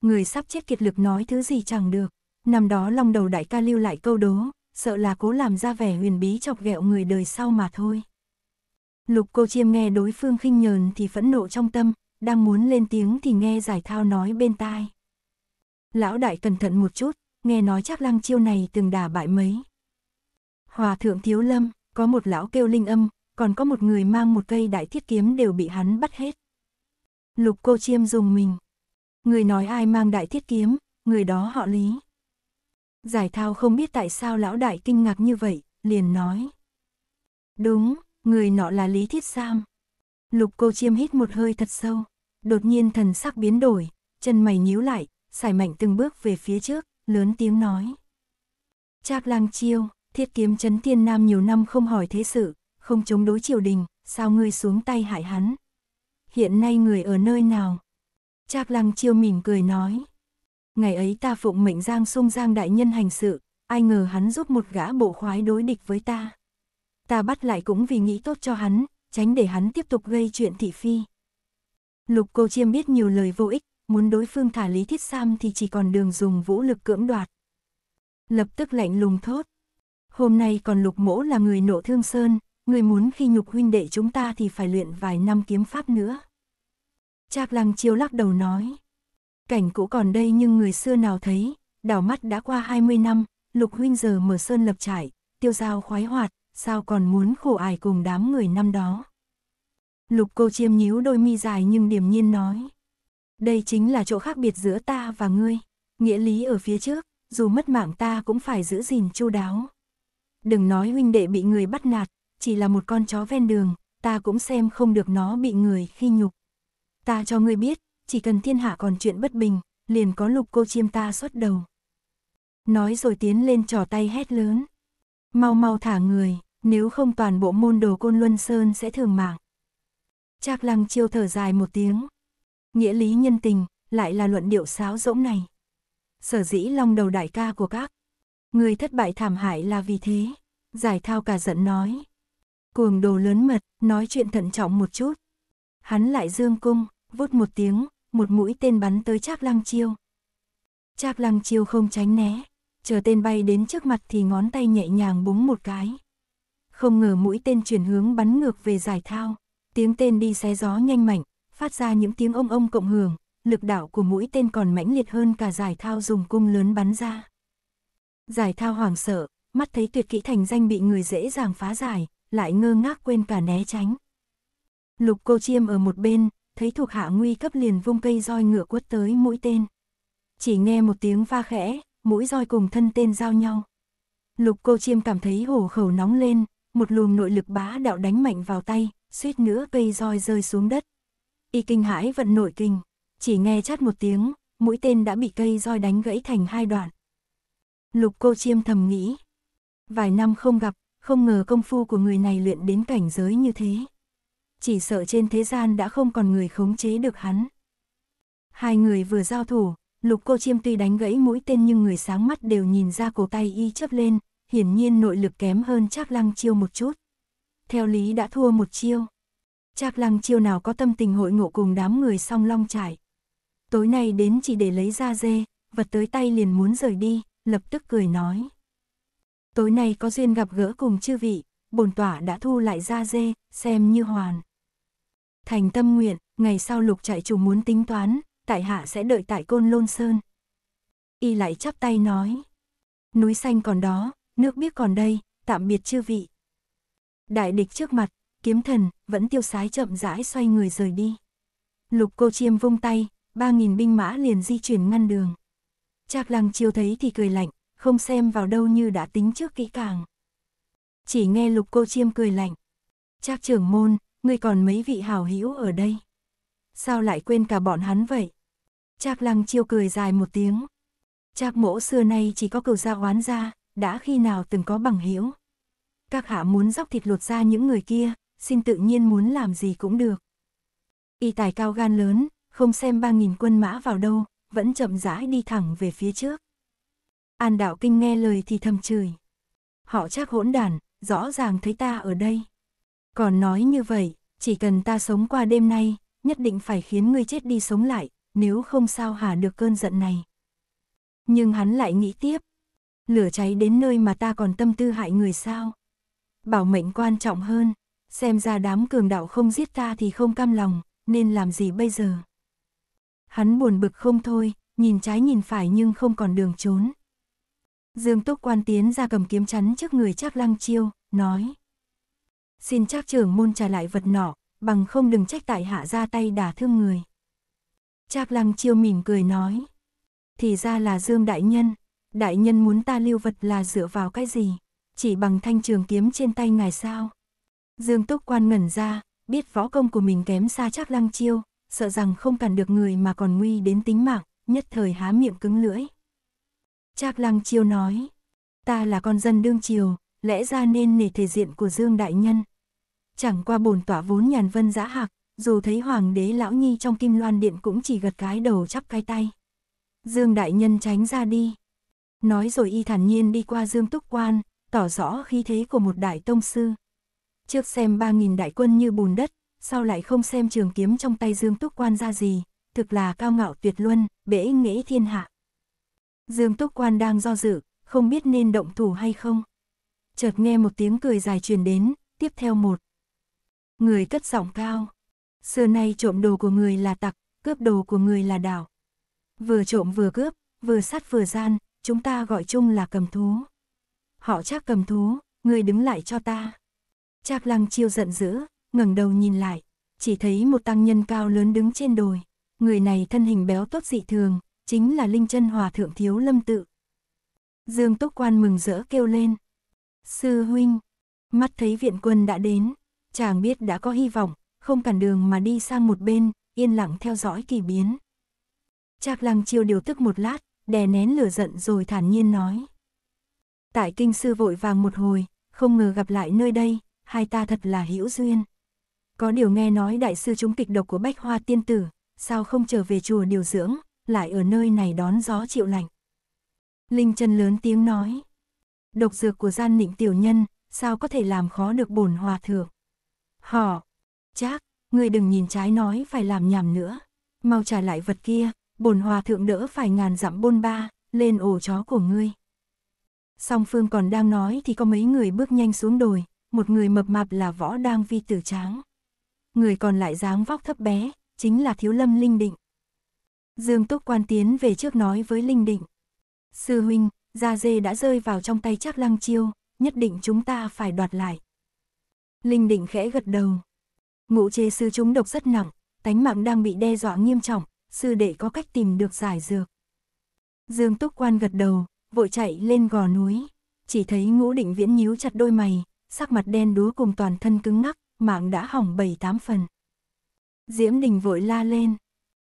Speaker 1: Người sắp chết kiệt lực nói thứ gì chẳng được. Năm đó long đầu đại ca lưu lại câu đố, sợ là cố làm ra vẻ huyền bí chọc ghẹo người đời sau mà thôi. Lục cô chiêm nghe đối phương khinh nhờn thì phẫn nộ trong tâm, đang muốn lên tiếng thì nghe giải thao nói bên tai. Lão đại cẩn thận một chút, nghe nói chắc lăng chiêu này từng đả bại mấy. Hòa thượng thiếu lâm, có một lão kêu linh âm, còn có một người mang một cây đại thiết kiếm đều bị hắn bắt hết. Lục cô chiêm dùng mình. Người nói ai mang đại thiết kiếm, người đó họ lý. Giải thao không biết tại sao lão đại kinh ngạc như vậy, liền nói. Đúng, người nọ là lý thiết sam. Lục cô chiêm hít một hơi thật sâu, đột nhiên thần sắc biến đổi, chân mày nhíu lại, xài mạnh từng bước về phía trước, lớn tiếng nói. Trác lang chiêu, Thiết kiếm chấn thiên nam nhiều năm không hỏi thế sự, không chống đối triều đình, sao ngươi xuống tay hại hắn? Hiện nay người ở nơi nào? Trác lăng chiêu mỉm cười nói. Ngày ấy ta phụng mệnh Giang sung Giang đại nhân hành sự, ai ngờ hắn giúp một gã bộ khoái đối địch với ta. Ta bắt lại cũng vì nghĩ tốt cho hắn, tránh để hắn tiếp tục gây chuyện thị phi. Lục cô chiêm biết nhiều lời vô ích, muốn đối phương thả lý thiết sam thì chỉ còn đường dùng vũ lực cưỡng đoạt. Lập tức lạnh lùng thốt, hôm nay còn lục mỗ là người nộ thương sơn, người muốn khi nhục huynh đệ chúng ta thì phải luyện vài năm kiếm pháp nữa. Trác lăng chiêu lắc đầu nói, cảnh cũ còn đây nhưng người xưa nào thấy, đảo mắt đã qua 20 năm, lục huynh giờ mở sơn lập trải, tiêu giao khoái hoạt, sao còn muốn khổ ải cùng đám người năm đó. Lục cô chiêm nhíu đôi mi dài nhưng điềm nhiên nói. Đây chính là chỗ khác biệt giữa ta và ngươi, nghĩa lý ở phía trước, dù mất mạng ta cũng phải giữ gìn chu đáo đừng nói huynh đệ bị người bắt nạt, chỉ là một con chó ven đường, ta cũng xem không được nó bị người khi nhục. Ta cho ngươi biết, chỉ cần thiên hạ còn chuyện bất bình, liền có lục cô chiêm ta xuất đầu. Nói rồi tiến lên trò tay hét lớn. Mau mau thả người, nếu không toàn bộ môn đồ côn luân sơn sẽ thường mạng. Trác lăng chiêu thở dài một tiếng. Nghĩa lý nhân tình, lại là luận điệu sáo rỗng này. Sở dĩ long đầu đại ca của các, Người thất bại thảm hại là vì thế. Giải thao cả giận nói. Cuồng đồ lớn mật, nói chuyện thận trọng một chút. Hắn lại dương cung, vút một tiếng, một mũi tên bắn tới Trác Lăng Chiêu. Trác Lăng Chiêu không tránh né, chờ tên bay đến trước mặt thì ngón tay nhẹ nhàng búng một cái. Không ngờ mũi tên chuyển hướng bắn ngược về giải thao, tiếng tên đi xé gió nhanh mạnh, phát ra những tiếng ông ông cộng hưởng, lực đạo của mũi tên còn mãnh liệt hơn cả giải thao dùng cung lớn bắn ra. Giải thao hoàng sợ, mắt thấy tuyệt kỹ thành danh bị người dễ dàng phá giải, lại ngơ ngác quên cả né tránh. Lục cô chiêm ở một bên, thấy thuộc hạ nguy cấp liền vung cây roi ngựa quất tới mũi tên. Chỉ nghe một tiếng va khẽ, mũi roi cùng thân tên giao nhau. Lục cô chiêm cảm thấy hổ khẩu nóng lên, một luồng nội lực bá đạo đánh mạnh vào tay, suýt nữa cây roi rơi xuống đất. Y kinh hãi vận nội kinh, chỉ nghe chát một tiếng, mũi tên đã bị cây roi đánh gãy thành hai đoạn. Lục cô chiêm thầm nghĩ. Vài năm không gặp, không ngờ công phu của người này luyện đến cảnh giới như thế. Chỉ sợ trên thế gian đã không còn người khống chế được hắn. Hai người vừa giao thủ, lục cô chiêm tuy đánh gãy mũi tên nhưng người sáng mắt đều nhìn ra cổ tay y chấp lên, hiển nhiên nội lực kém hơn Trác Lăng Chiêu một chút. Theo lý đã thua một chiêu. Trác Lăng Chiêu nào có tâm tình hội ngộ cùng đám người song long trải. Tối nay đến chỉ để lấy ra dê, vật tới tay liền muốn rời đi lập tức cười nói. Tối nay có duyên gặp gỡ cùng chư vị, bổn tỏa đã thu lại ra dê, xem như hoàn. Thành tâm nguyện, ngày sau lục trại chủ muốn tính toán, tại hạ sẽ đợi tại côn lôn sơn. Y lại chắp tay nói. Núi xanh còn đó, nước biếc còn đây, tạm biệt chư vị. Đại địch trước mặt, kiếm thần, vẫn tiêu sái chậm rãi xoay người rời đi. Lục cô chiêm vung tay, ba nghìn binh mã liền di chuyển ngăn đường. Trác Lăng Chiêu thấy thì cười lạnh, không xem vào đâu như đã tính trước kỹ càng. Chỉ nghe Lục Cô Chiêm cười lạnh. Trác trưởng môn, ngươi còn mấy vị hảo hữu ở đây. Sao lại quên cả bọn hắn vậy? Trác Lăng Chiêu cười dài một tiếng. Trác mỗ xưa nay chỉ có cầu gia oán gia, đã khi nào từng có bằng hữu. Các hạ muốn dốc thịt lột ra những người kia, xin tự nhiên muốn làm gì cũng được. Y tài cao gan lớn, không xem ba nghìn quân mã vào đâu, vẫn chậm rãi đi thẳng về phía trước. An đạo kinh nghe lời thì thầm chửi. Họ chắc hỗn đản, rõ ràng thấy ta ở đây. Còn nói như vậy, chỉ cần ta sống qua đêm nay, nhất định phải khiến ngươi chết đi sống lại, nếu không sao hả được cơn giận này. Nhưng hắn lại nghĩ tiếp, lửa cháy đến nơi mà ta còn tâm tư hại người sao. Bảo mệnh quan trọng hơn, xem ra đám cường đạo không giết ta thì không cam lòng, nên làm gì bây giờ. Hắn buồn bực không thôi, nhìn trái nhìn phải nhưng không còn đường trốn. Dương Túc Quan tiến ra cầm kiếm chắn trước người Trác Lăng Chiêu, nói. Xin Trác trưởng môn trả lại vật nọ, bằng không đừng trách tại hạ ra tay đả thương người. Trác Lăng Chiêu mỉm cười nói. Thì ra là Dương Đại Nhân, Đại Nhân muốn ta lưu vật là dựa vào cái gì? Chỉ bằng thanh trường kiếm trên tay ngài sao? Dương Túc Quan ngẩn ra, biết võ công của mình kém xa Trác Lăng Chiêu, sợ rằng không cản được người mà còn nguy đến tính mạng, nhất thời há miệng cứng lưỡi. Trác Lăng Chiêu nói, ta là con dân đương triều, lẽ ra nên nể thể diện của Dương Đại Nhân. Chẳng qua bổn tỏa vốn nhàn vân giã hạc, dù thấy Hoàng đế Lão Nhi trong kim loan điện cũng chỉ gật cái đầu chắp cái tay. Dương Đại Nhân tránh ra đi. Nói rồi y thản nhiên đi qua Dương Túc Quan, tỏ rõ khí thế của một đại tông sư. Trước xem ba nghìn đại quân như bùn đất, sao lại không xem trường kiếm trong tay Dương Túc Quan ra gì, thực là cao ngạo tuyệt luân, bể nghễ thiên hạ. Dương Túc Quan đang do dự, không biết nên động thủ hay không. Chợt nghe một tiếng cười dài truyền đến, tiếp theo một. Người cất giọng cao. Xưa nay trộm đồ của người là tặc, cướp đồ của người là đảo. Vừa trộm vừa cướp, vừa sát vừa gian, chúng ta gọi chung là cầm thú. Họ chắc cầm thú, người đứng lại cho ta. Trác lăng chiêu giận dữ, ngẩng đầu nhìn lại, chỉ thấy một tăng nhân cao lớn đứng trên đồi, người này thân hình béo tốt dị thường, chính là Linh Chân Hòa Thượng Thiếu Lâm Tự. Dương Túc Quan mừng rỡ kêu lên. Sư huynh, mắt thấy viện quân đã đến, chàng biết đã có hy vọng, không cản đường mà đi sang một bên, yên lặng theo dõi kỳ biến. Trạc lăng chiêu điều tức một lát, đè nén lửa giận rồi thản nhiên nói. Tại kinh sư vội vàng một hồi, không ngờ gặp lại nơi đây, hai ta thật là hữu duyên. Có điều nghe nói đại sư chúng kịch độc của bách hoa tiên tử, sao không trở về chùa điều dưỡng, lại ở nơi này đón gió chịu lạnh. Linh chân lớn tiếng nói, độc dược của gian nịnh tiểu nhân, sao có thể làm khó được bổn hòa thượng. Họ, chắc, người đừng nhìn trái nói phải làm nhảm nữa, mau trả lại vật kia, bổn hòa thượng đỡ phải ngàn dặm bôn ba, lên ổ chó của ngươi. Song phương còn đang nói thì có mấy người bước nhanh xuống đồi, một người mập mạp là võ đang vi tử tráng người còn lại dáng vóc thấp bé, chính là thiếu lâm Linh Định. Dương Túc Quan tiến về trước nói với Linh Định. Sư huynh, gia dê đã rơi vào trong tay chắc lăng chiêu, nhất định chúng ta phải đoạt lại. Linh Định khẽ gật đầu. Ngũ chê sư chúng độc rất nặng, tánh mạng đang bị đe dọa nghiêm trọng, sư đệ có cách tìm được giải dược. Dương Túc Quan gật đầu, vội chạy lên gò núi, chỉ thấy ngũ định viễn nhíu chặt đôi mày, sắc mặt đen đúa cùng toàn thân cứng ngắc, mạng đã hỏng bảy tám phần. Diễm Đình vội la lên.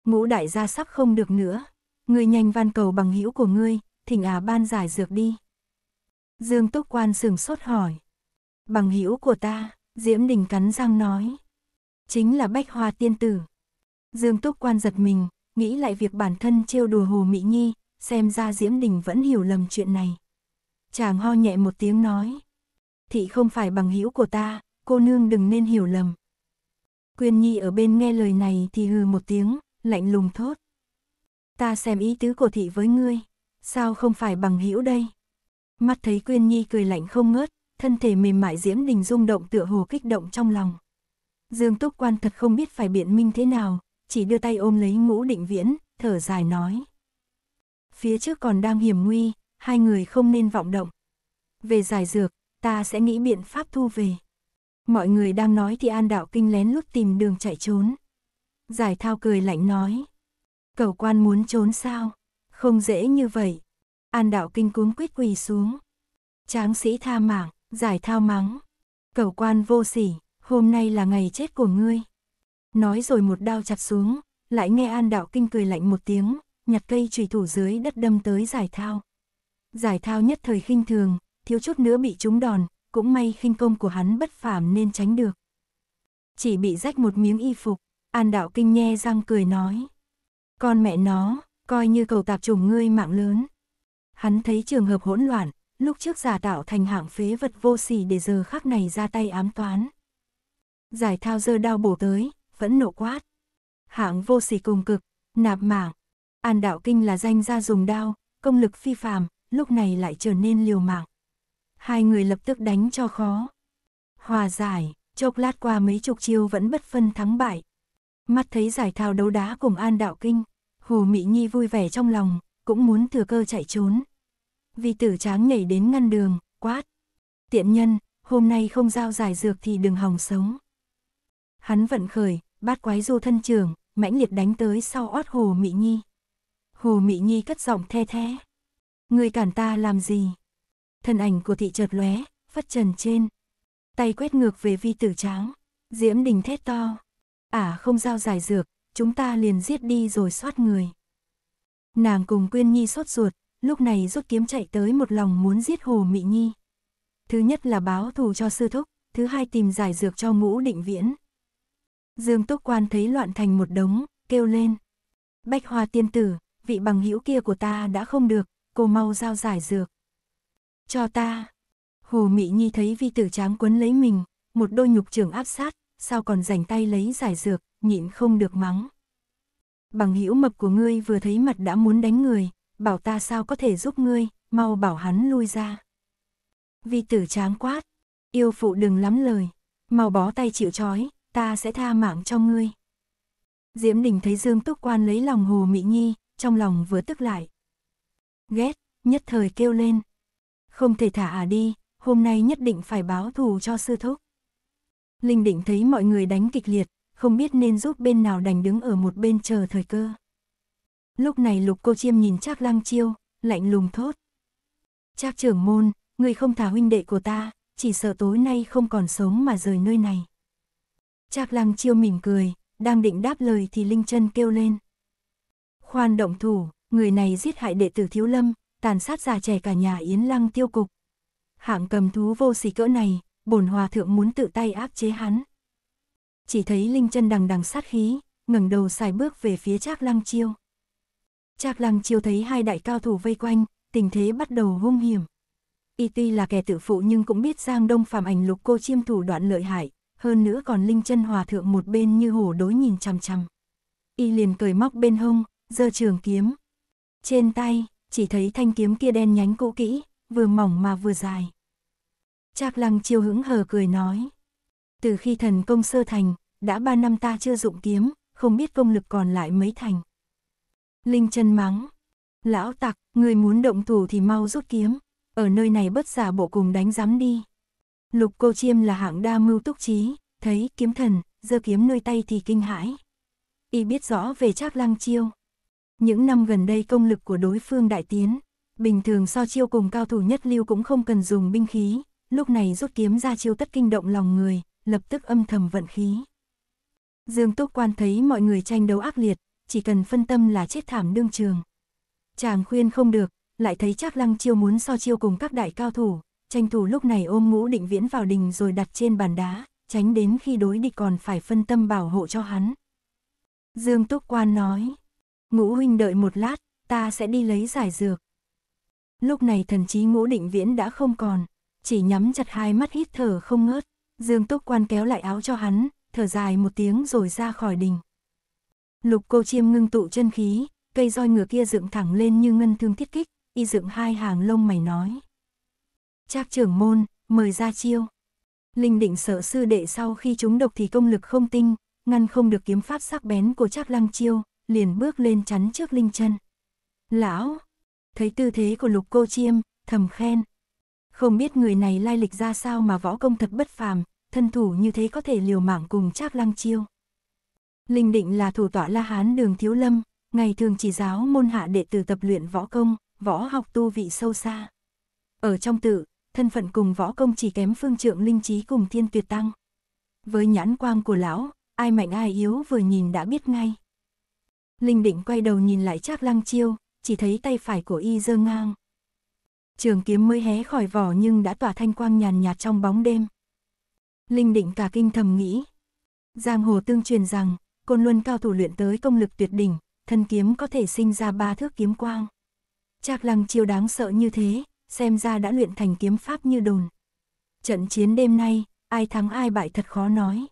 Speaker 1: Ngũ đại gia sắp không được nữa. Ngươi nhanh van cầu bằng hữu của ngươi, thỉnh à ban giải dược đi. Dương Túc Quan sừng sốt hỏi. Bằng hữu của ta, Diễm Đình cắn răng nói. Chính là Bách Hoa Tiên Tử. Dương Túc Quan giật mình, nghĩ lại việc bản thân trêu đùa Hồ Mỹ Nhi, xem ra Diễm Đình vẫn hiểu lầm chuyện này. Chàng ho nhẹ một tiếng nói. Thị không phải bằng hữu của ta, cô nương đừng nên hiểu lầm. Quyên Nhi ở bên nghe lời này thì hừ một tiếng, lạnh lùng thốt. Ta xem ý tứ của thị với ngươi, sao không phải bằng hữu đây? Mắt thấy Quyên Nhi cười lạnh không ngớt, thân thể mềm mại Diễm Đình rung động tựa hồ kích động trong lòng. Dương Túc Quan thật không biết phải biện minh thế nào, chỉ đưa tay ôm lấy ngũ định viễn, thở dài nói. Phía trước còn đang hiểm nguy, hai người không nên vọng động. Về giải dược, ta sẽ nghĩ biện pháp thu về. Mọi người đang nói thì An Đạo Kinh lén lút tìm đường chạy trốn. Giải thao cười lạnh nói. Cầu quan muốn trốn sao? Không dễ như vậy. An Đạo Kinh cuống quyết quỳ xuống. Tráng sĩ tha mạng, giải thao mắng. Cầu quan vô sỉ, hôm nay là ngày chết của ngươi. Nói rồi một đao chặt xuống, lại nghe An Đạo Kinh cười lạnh một tiếng, nhặt cây chùy thủ dưới đất đâm tới giải thao. Giải thao nhất thời khinh thường, thiếu chút nữa bị trúng đòn, cũng may khinh công của hắn bất phàm nên tránh được. Chỉ bị rách một miếng y phục, An Đạo Kinh nhe răng cười nói. Con mẹ nó, coi như cầu tạp trùng ngươi mạng lớn. Hắn thấy trường hợp hỗn loạn, lúc trước giả tạo thành hạng phế vật vô sỉ để giờ khắc này ra tay ám toán. Giải thao dơ đao bổ tới, vẫn nộ quát. Hạng vô sỉ cùng cực, nạp mạng. An đạo kinh là danh gia dùng đao, công lực phi phàm, lúc này lại trở nên liều mạng hai người lập tức đánh cho khó. Hòa giải, chốc lát qua mấy chục chiêu vẫn bất phân thắng bại. Mắt thấy giải thao đấu đá cùng An Đạo Kinh, Hồ mỹ Nhi vui vẻ trong lòng, cũng muốn thừa cơ chạy trốn. Vì tử tráng nhảy đến ngăn đường, quát. Tiện nhân, hôm nay không giao giải dược thì đừng hòng sống. Hắn vận khởi, bát quái du thân trường, mãnh liệt đánh tới sau ót Hồ mỹ Nhi. Hồ mỹ Nhi cất giọng the thế. Người cản ta làm gì? thân ảnh của thị chợt lóe, phất trần trên. Tay quét ngược về vi tử tráng, diễm đình thét to. Ả à, không giao giải dược, chúng ta liền giết đi rồi soát người. Nàng cùng Quyên Nhi sốt ruột, lúc này rút kiếm chạy tới một lòng muốn giết Hồ Mị Nhi. Thứ nhất là báo thù cho sư thúc, thứ hai tìm giải dược cho ngũ định viễn. Dương Túc Quan thấy loạn thành một đống, kêu lên. Bách hoa tiên tử, vị bằng hữu kia của ta đã không được, cô mau giao giải dược. Cho ta. Hồ Mị Nhi thấy vi tử tráng quấn lấy mình, một đôi nhục trưởng áp sát, sao còn rảnh tay lấy giải dược, nhịn không được mắng. Bằng hữu mập của ngươi vừa thấy mặt đã muốn đánh người, bảo ta sao có thể giúp ngươi, mau bảo hắn lui ra. Vi tử tráng quát, yêu phụ đừng lắm lời, mau bó tay chịu trói, ta sẽ tha mạng cho ngươi. Diễm Đình thấy Dương Túc Quan lấy lòng Hồ Mị Nhi, trong lòng vừa tức lại. Ghét, nhất thời kêu lên, không thể thả à đi, hôm nay nhất định phải báo thù cho sư thúc. Linh định thấy mọi người đánh kịch liệt, không biết nên giúp bên nào đành đứng ở một bên chờ thời cơ. Lúc này lục cô chiêm nhìn Trác lăng chiêu, lạnh lùng thốt. Trác trưởng môn, người không thả huynh đệ của ta, chỉ sợ tối nay không còn sống mà rời nơi này. Trác lăng chiêu mỉm cười, đang định đáp lời thì Linh chân kêu lên. Khoan động thủ, người này giết hại đệ tử thiếu lâm, tàn sát già trẻ cả nhà Yến Lăng tiêu cục. Hạng cầm thú vô sỉ cỡ này, bổn hòa thượng muốn tự tay áp chế hắn. Chỉ thấy Linh chân đằng đằng sát khí, ngẩng đầu xài bước về phía Trác Lăng Chiêu. Trác Lăng Chiêu thấy hai đại cao thủ vây quanh, tình thế bắt đầu hung hiểm. Y tuy là kẻ tự phụ nhưng cũng biết Giang Đông phàm ảnh lục cô chiêm thủ đoạn lợi hại, hơn nữa còn Linh chân hòa thượng một bên như hổ đối nhìn chằm chằm. Y liền cởi móc bên hông, giơ trường kiếm. Trên tay, chỉ thấy thanh kiếm kia đen nhánh cũ kỹ, vừa mỏng mà vừa dài. Trác lăng chiêu hững hờ cười nói. Từ khi thần công sơ thành, đã ba năm ta chưa dụng kiếm, không biết công lực còn lại mấy thành. Linh chân mắng. Lão tặc, người muốn động thủ thì mau rút kiếm, ở nơi này bất giả bộ cùng đánh giám đi. Lục cô chiêm là hạng đa mưu túc trí, thấy kiếm thần, giơ kiếm nơi tay thì kinh hãi. Y biết rõ về trác lăng chiêu, những năm gần đây công lực của đối phương đại tiến, bình thường so chiêu cùng cao thủ nhất lưu cũng không cần dùng binh khí, lúc này rút kiếm ra chiêu tất kinh động lòng người, lập tức âm thầm vận khí. Dương Túc Quan thấy mọi người tranh đấu ác liệt, chỉ cần phân tâm là chết thảm đương trường. Chàng khuyên không được, lại thấy chắc lăng chiêu muốn so chiêu cùng các đại cao thủ, tranh thủ lúc này ôm ngũ định viễn vào đình rồi đặt trên bàn đá, tránh đến khi đối địch còn phải phân tâm bảo hộ cho hắn. Dương Túc Quan nói, ngũ huynh đợi một lát, ta sẽ đi lấy giải dược. Lúc này thần trí ngũ định viễn đã không còn, chỉ nhắm chặt hai mắt hít thở không ngớt, Dương Túc Quan kéo lại áo cho hắn, thở dài một tiếng rồi ra khỏi đình. Lục cô chiêm ngưng tụ chân khí, cây roi ngựa kia dựng thẳng lên như ngân thương thiết kích, y dựng hai hàng lông mày nói. Trác trưởng môn, mời ra chiêu. Linh định sợ sư đệ sau khi chúng độc thì công lực không tinh, ngăn không được kiếm pháp sắc bén của Trác lăng chiêu, liền bước lên chắn trước Linh chân. Lão, thấy tư thế của lục cô chiêm, thầm khen. Không biết người này lai lịch ra sao mà võ công thật bất phàm, thân thủ như thế có thể liều mạng cùng Trác Lăng Chiêu. Linh Định là thủ tọa La Hán đường Thiếu Lâm, ngày thường chỉ giáo môn hạ đệ tử tập luyện võ công, võ học tu vị sâu xa. Ở trong tự, thân phận cùng võ công chỉ kém phương trượng linh trí cùng thiên tuyệt tăng. Với nhãn quang của lão, ai mạnh ai yếu vừa nhìn đã biết ngay. Linh định quay đầu nhìn lại Trác Lăng Chiêu, chỉ thấy tay phải của y giơ ngang. Trường kiếm mới hé khỏi vỏ nhưng đã tỏa thanh quang nhàn nhạt trong bóng đêm. Linh định cả kinh thầm nghĩ. Giang hồ tương truyền rằng, côn luân cao thủ luyện tới công lực tuyệt đỉnh, thân kiếm có thể sinh ra ba thước kiếm quang. Trác Lăng Chiêu đáng sợ như thế, xem ra đã luyện thành kiếm pháp như đồn. Trận chiến đêm nay, ai thắng ai bại thật khó nói.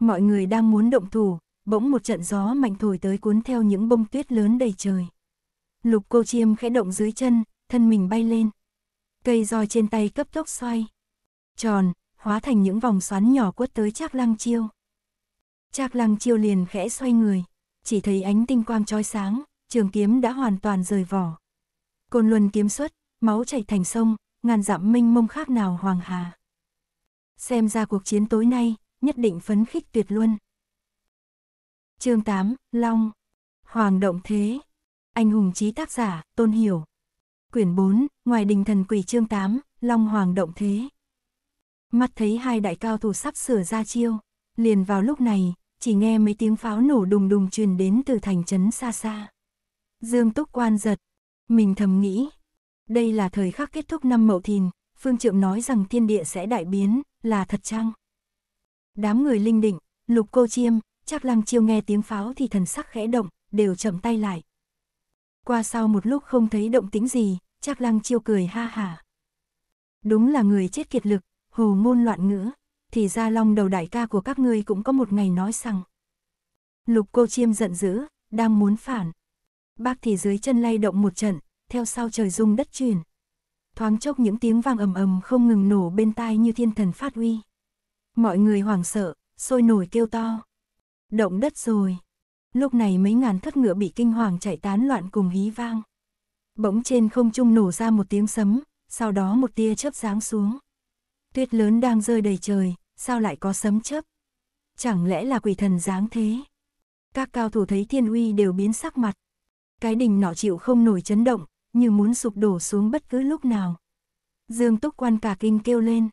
Speaker 1: Mọi người đang muốn động thủ, bỗng một trận gió mạnh thổi tới cuốn theo những bông tuyết lớn đầy trời. Lục cô chiêm khẽ động dưới chân, thân mình bay lên. Cây roi trên tay cấp tốc xoay. Tròn, hóa thành những vòng xoắn nhỏ quất tới Trác Lăng Chiêu. Trác Lăng Chiêu liền khẽ xoay người, chỉ thấy ánh tinh quang chói sáng, trường kiếm đã hoàn toàn rời vỏ. Côn Luân kiếm xuất, máu chảy thành sông, ngàn dặm minh mông khác nào hoàng hà. Xem ra cuộc chiến tối nay, nhất định phấn khích tuyệt luân chương 8, Long, Hoàng Động Thế, Anh Hùng Chí Tác Giả, Tôn Hiểu. Quyển 4, Ngoài Đình Thần Quỷ chương 8, Long Hoàng Động Thế. Mắt thấy hai đại cao thủ sắp sửa ra chiêu, liền vào lúc này, chỉ nghe mấy tiếng pháo nổ đùng đùng truyền đến từ thành trấn xa xa. Dương Túc Quan giật, mình thầm nghĩ, đây là thời khắc kết thúc năm Mậu Thìn, Phương Trượng nói rằng thiên địa sẽ đại biến, là thật chăng? Đám người linh định, Lục Cô Chiêm, Trác Lăng Chiêu nghe tiếng pháo thì thần sắc khẽ động, đều chậm tay lại. Qua sau một lúc không thấy động tính gì, Trác Lăng Chiêu cười ha hả. Đúng là người chết kiệt lực, hồ môn loạn ngữ, thì ra long đầu đại ca của các ngươi cũng có một ngày nói rằng. Lục cô chiêm giận dữ, đang muốn phản. Bác thì dưới chân lay động một trận, theo sau trời rung đất chuyển. Thoáng chốc những tiếng vang ầm ầm không ngừng nổ bên tai như thiên thần phát uy. Mọi người hoảng sợ, sôi nổi kêu to động đất rồi. Lúc này mấy ngàn thất ngựa bị kinh hoàng chạy tán loạn cùng hí vang. Bỗng trên không trung nổ ra một tiếng sấm, sau đó một tia chớp giáng xuống. Tuyết lớn đang rơi đầy trời, sao lại có sấm chớp? Chẳng lẽ là quỷ thần giáng thế? Các cao thủ thấy thiên uy đều biến sắc mặt. Cái đình nọ chịu không nổi chấn động, như muốn sụp đổ xuống bất cứ lúc nào. Dương Túc Quan cả kinh kêu lên.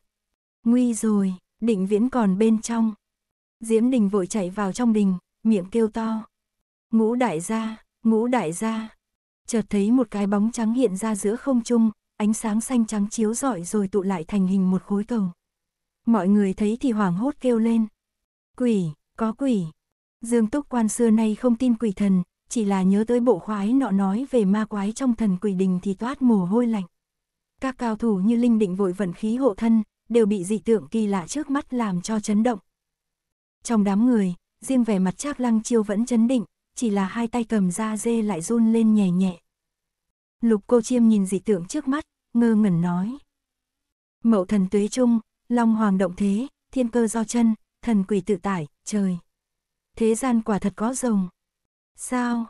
Speaker 1: Nguy rồi, định viễn còn bên trong. Diễm Đình vội chạy vào trong đình, miệng kêu to. Ngũ đại gia, ngũ đại gia. Chợt thấy một cái bóng trắng hiện ra giữa không trung, ánh sáng xanh trắng chiếu rọi rồi tụ lại thành hình một khối cầu. Mọi người thấy thì hoảng hốt kêu lên. Quỷ, có quỷ. Dương Túc Quan xưa nay không tin quỷ thần, chỉ là nhớ tới bộ khoái nọ nói về ma quái trong thần quỷ đình thì toát mồ hôi lạnh. Các cao thủ như Linh Định vội vận khí hộ thân, đều bị dị tượng kỳ lạ trước mắt làm cho chấn động, trong đám người, riêng vẻ mặt Trác Lăng Chiêu vẫn chấn định, chỉ là hai tay cầm da dê lại run lên nhẹ nhẹ. Lục cô chiêm nhìn dị tượng trước mắt, ngơ ngẩn nói. Mậu thần tuế trung, long hoàng động thế, thiên cơ do chân, thần quỷ tự tải, trời. Thế gian quả thật có rồng. Sao?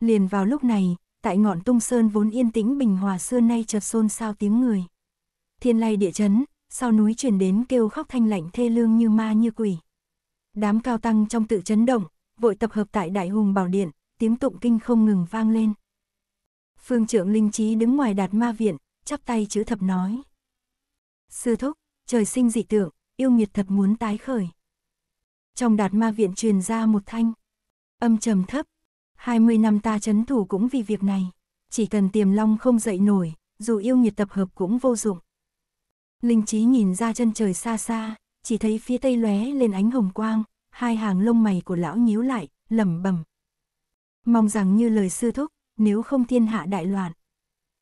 Speaker 1: Liền vào lúc này, tại ngọn tung sơn vốn yên tĩnh bình hòa xưa nay chợt xôn xao tiếng người. Thiên lay địa chấn, sau núi truyền đến kêu khóc thanh lạnh thê lương như ma như quỷ. Đám cao tăng trong tự chấn động, vội tập hợp tại Đại Hùng Bảo Điện, tiếng tụng kinh không ngừng vang lên. Phương trưởng Linh Trí đứng ngoài đạt ma viện, chắp tay chữ thập nói. Sư thúc, trời sinh dị tượng, yêu nghiệt thật muốn tái khởi. Trong đạt ma viện truyền ra một thanh, âm trầm thấp, 20 năm ta chấn thủ cũng vì việc này, chỉ cần tiềm long không dậy nổi, dù yêu nghiệt tập hợp cũng vô dụng. Linh trí nhìn ra chân trời xa xa, chỉ thấy phía tây lóe lên ánh hồng quang, hai hàng lông mày của lão nhíu lại, lẩm bẩm. Mong rằng như lời sư thúc, nếu không thiên hạ đại loạn.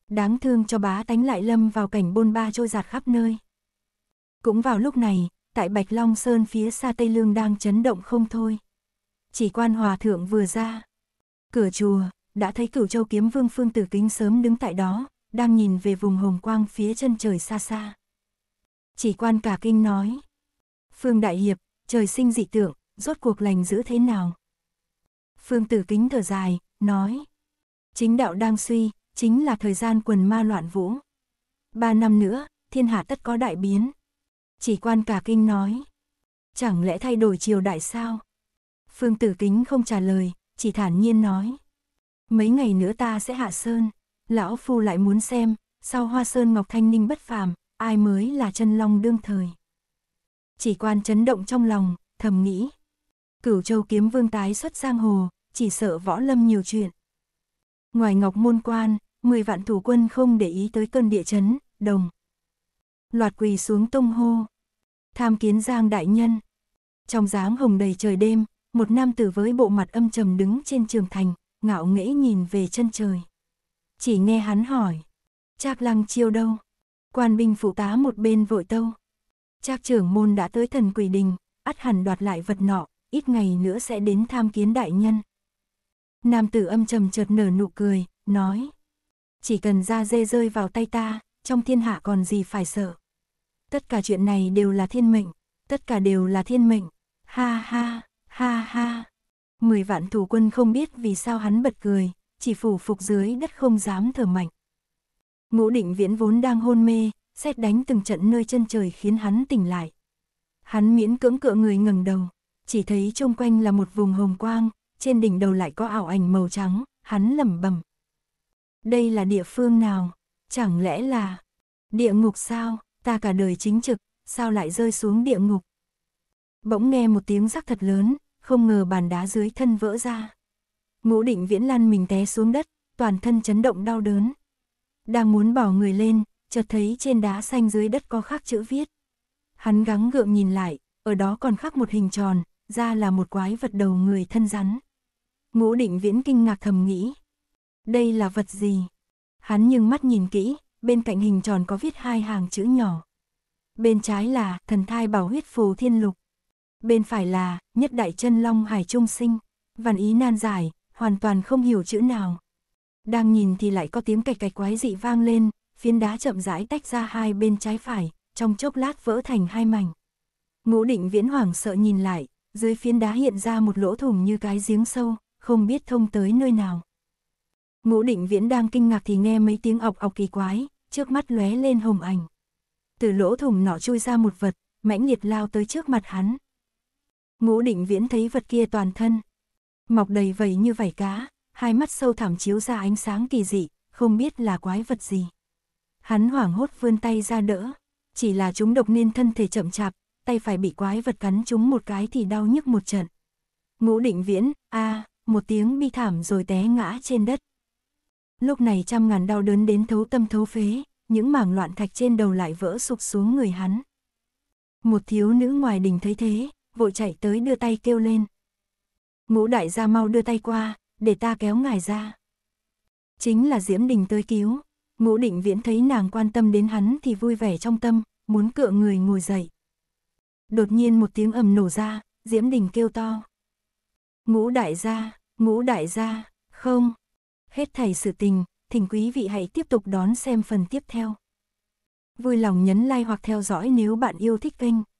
Speaker 1: Đáng thương cho bá tánh lại lâm vào cảnh bôn ba trôi giạt khắp nơi. Cũng vào lúc này, tại Bạch Long Sơn phía xa Tây Lương đang chấn động không thôi. Chỉ quan hòa thượng vừa ra. Cửa chùa, đã thấy cửu châu kiếm vương phương tử kính sớm đứng tại đó, đang nhìn về vùng hồng quang phía chân trời xa xa. Chỉ quan cả kinh nói, Phương Đại Hiệp, trời sinh dị tượng, rốt cuộc lành giữ thế nào? Phương Tử Kính thở dài, nói. Chính đạo đang suy, chính là thời gian quần ma loạn vũ. Ba năm nữa, thiên hạ tất có đại biến. Chỉ quan cả kinh nói. Chẳng lẽ thay đổi triều đại sao? Phương Tử Kính không trả lời, chỉ thản nhiên nói. Mấy ngày nữa ta sẽ hạ sơn, lão phu lại muốn xem, sau hoa sơn Ngọc Thanh Ninh bất phàm, ai mới là chân long đương thời chỉ quan chấn động trong lòng, thầm nghĩ. Cửu châu kiếm vương tái xuất giang hồ, chỉ sợ võ lâm nhiều chuyện. Ngoài ngọc môn quan, 10 vạn thủ quân không để ý tới cơn địa chấn, đồng. Loạt quỳ xuống tung hô. Tham kiến giang đại nhân. Trong dáng hồng đầy trời đêm, một nam tử với bộ mặt âm trầm đứng trên trường thành, ngạo nghễ nhìn về chân trời. Chỉ nghe hắn hỏi, Trác Lăng Chiêu đâu? Quan binh phụ tá một bên vội tâu. Trác trưởng môn đã tới thần quỷ đình, ắt hẳn đoạt lại vật nọ, ít ngày nữa sẽ đến tham kiến đại nhân. Nam tử âm trầm chợt nở nụ cười, nói. Chỉ cần da dê rơi vào tay ta, trong thiên hạ còn gì phải sợ. Tất cả chuyện này đều là thiên mệnh, tất cả đều là thiên mệnh. Ha ha, ha ha. Mười vạn thủ quân không biết vì sao hắn bật cười, chỉ phủ phục dưới đất không dám thở mạnh. Ngũ định viễn vốn đang hôn mê, xét đánh từng trận nơi chân trời khiến hắn tỉnh lại. Hắn miễn cưỡng cựa người ngẩng đầu, chỉ thấy chung quanh là một vùng hồng quang, trên đỉnh đầu lại có ảo ảnh màu trắng, hắn lẩm bẩm. Đây là địa phương nào? Chẳng lẽ là địa ngục sao? Ta cả đời chính trực, sao lại rơi xuống địa ngục? Bỗng nghe một tiếng rắc thật lớn, không ngờ bàn đá dưới thân vỡ ra. Ngũ Định Viễn lăn mình té xuống đất, toàn thân chấn động đau đớn. Đang muốn bỏ người lên, chợt thấy trên đá xanh dưới đất có khắc chữ viết. Hắn gắng gượng nhìn lại, ở đó còn khắc một hình tròn, ra là một quái vật đầu người thân rắn. Ngũ định viễn kinh ngạc thầm nghĩ. Đây là vật gì? Hắn nhưng mắt nhìn kỹ, bên cạnh hình tròn có viết hai hàng chữ nhỏ. Bên trái là thần thai bảo huyết phù thiên lục. Bên phải là nhất đại chân long hải trung sinh. Văn ý nan giải, hoàn toàn không hiểu chữ nào. Đang nhìn thì lại có tiếng cạch cạch quái dị vang lên, phiến đá chậm rãi tách ra hai bên trái phải, trong chốc lát vỡ thành hai mảnh. Ngũ định viễn hoảng sợ nhìn lại, dưới phiến đá hiện ra một lỗ thủng như cái giếng sâu, không biết thông tới nơi nào. Ngũ định viễn đang kinh ngạc thì nghe mấy tiếng ọc ọc kỳ quái, trước mắt lóe lên hồng ảnh. Từ lỗ thủng nọ chui ra một vật, mãnh liệt lao tới trước mặt hắn. Ngũ định viễn thấy vật kia toàn thân. Mọc đầy vầy như vảy cá, hai mắt sâu thẳm chiếu ra ánh sáng kỳ dị, không biết là quái vật gì. Hắn hoảng hốt vươn tay ra đỡ, chỉ là chúng độc nên thân thể chậm chạp, tay phải bị quái vật cắn chúng một cái thì đau nhức một trận. Ngũ định viễn, a một tiếng bi thảm rồi té ngã trên đất. Lúc này trăm ngàn đau đớn đến thấu tâm thấu phế, những mảng loạn thạch trên đầu lại vỡ sụp xuống người hắn. Một thiếu nữ ngoài đình thấy thế, vội chạy tới đưa tay kêu lên. Ngũ đại gia mau đưa tay qua, để ta kéo ngài ra. Chính là Diễm Đình tới cứu, Ngũ định viễn thấy nàng quan tâm đến hắn thì vui vẻ trong tâm, muốn cựa người ngồi dậy. Đột nhiên một tiếng ầm nổ ra, Diễm Đình kêu to. Ngũ đại gia, ngũ đại gia, không. Hết thầy sự tình, thỉnh quý vị hãy tiếp tục đón xem phần tiếp theo. Vui lòng nhấn like hoặc theo dõi nếu bạn yêu thích kênh.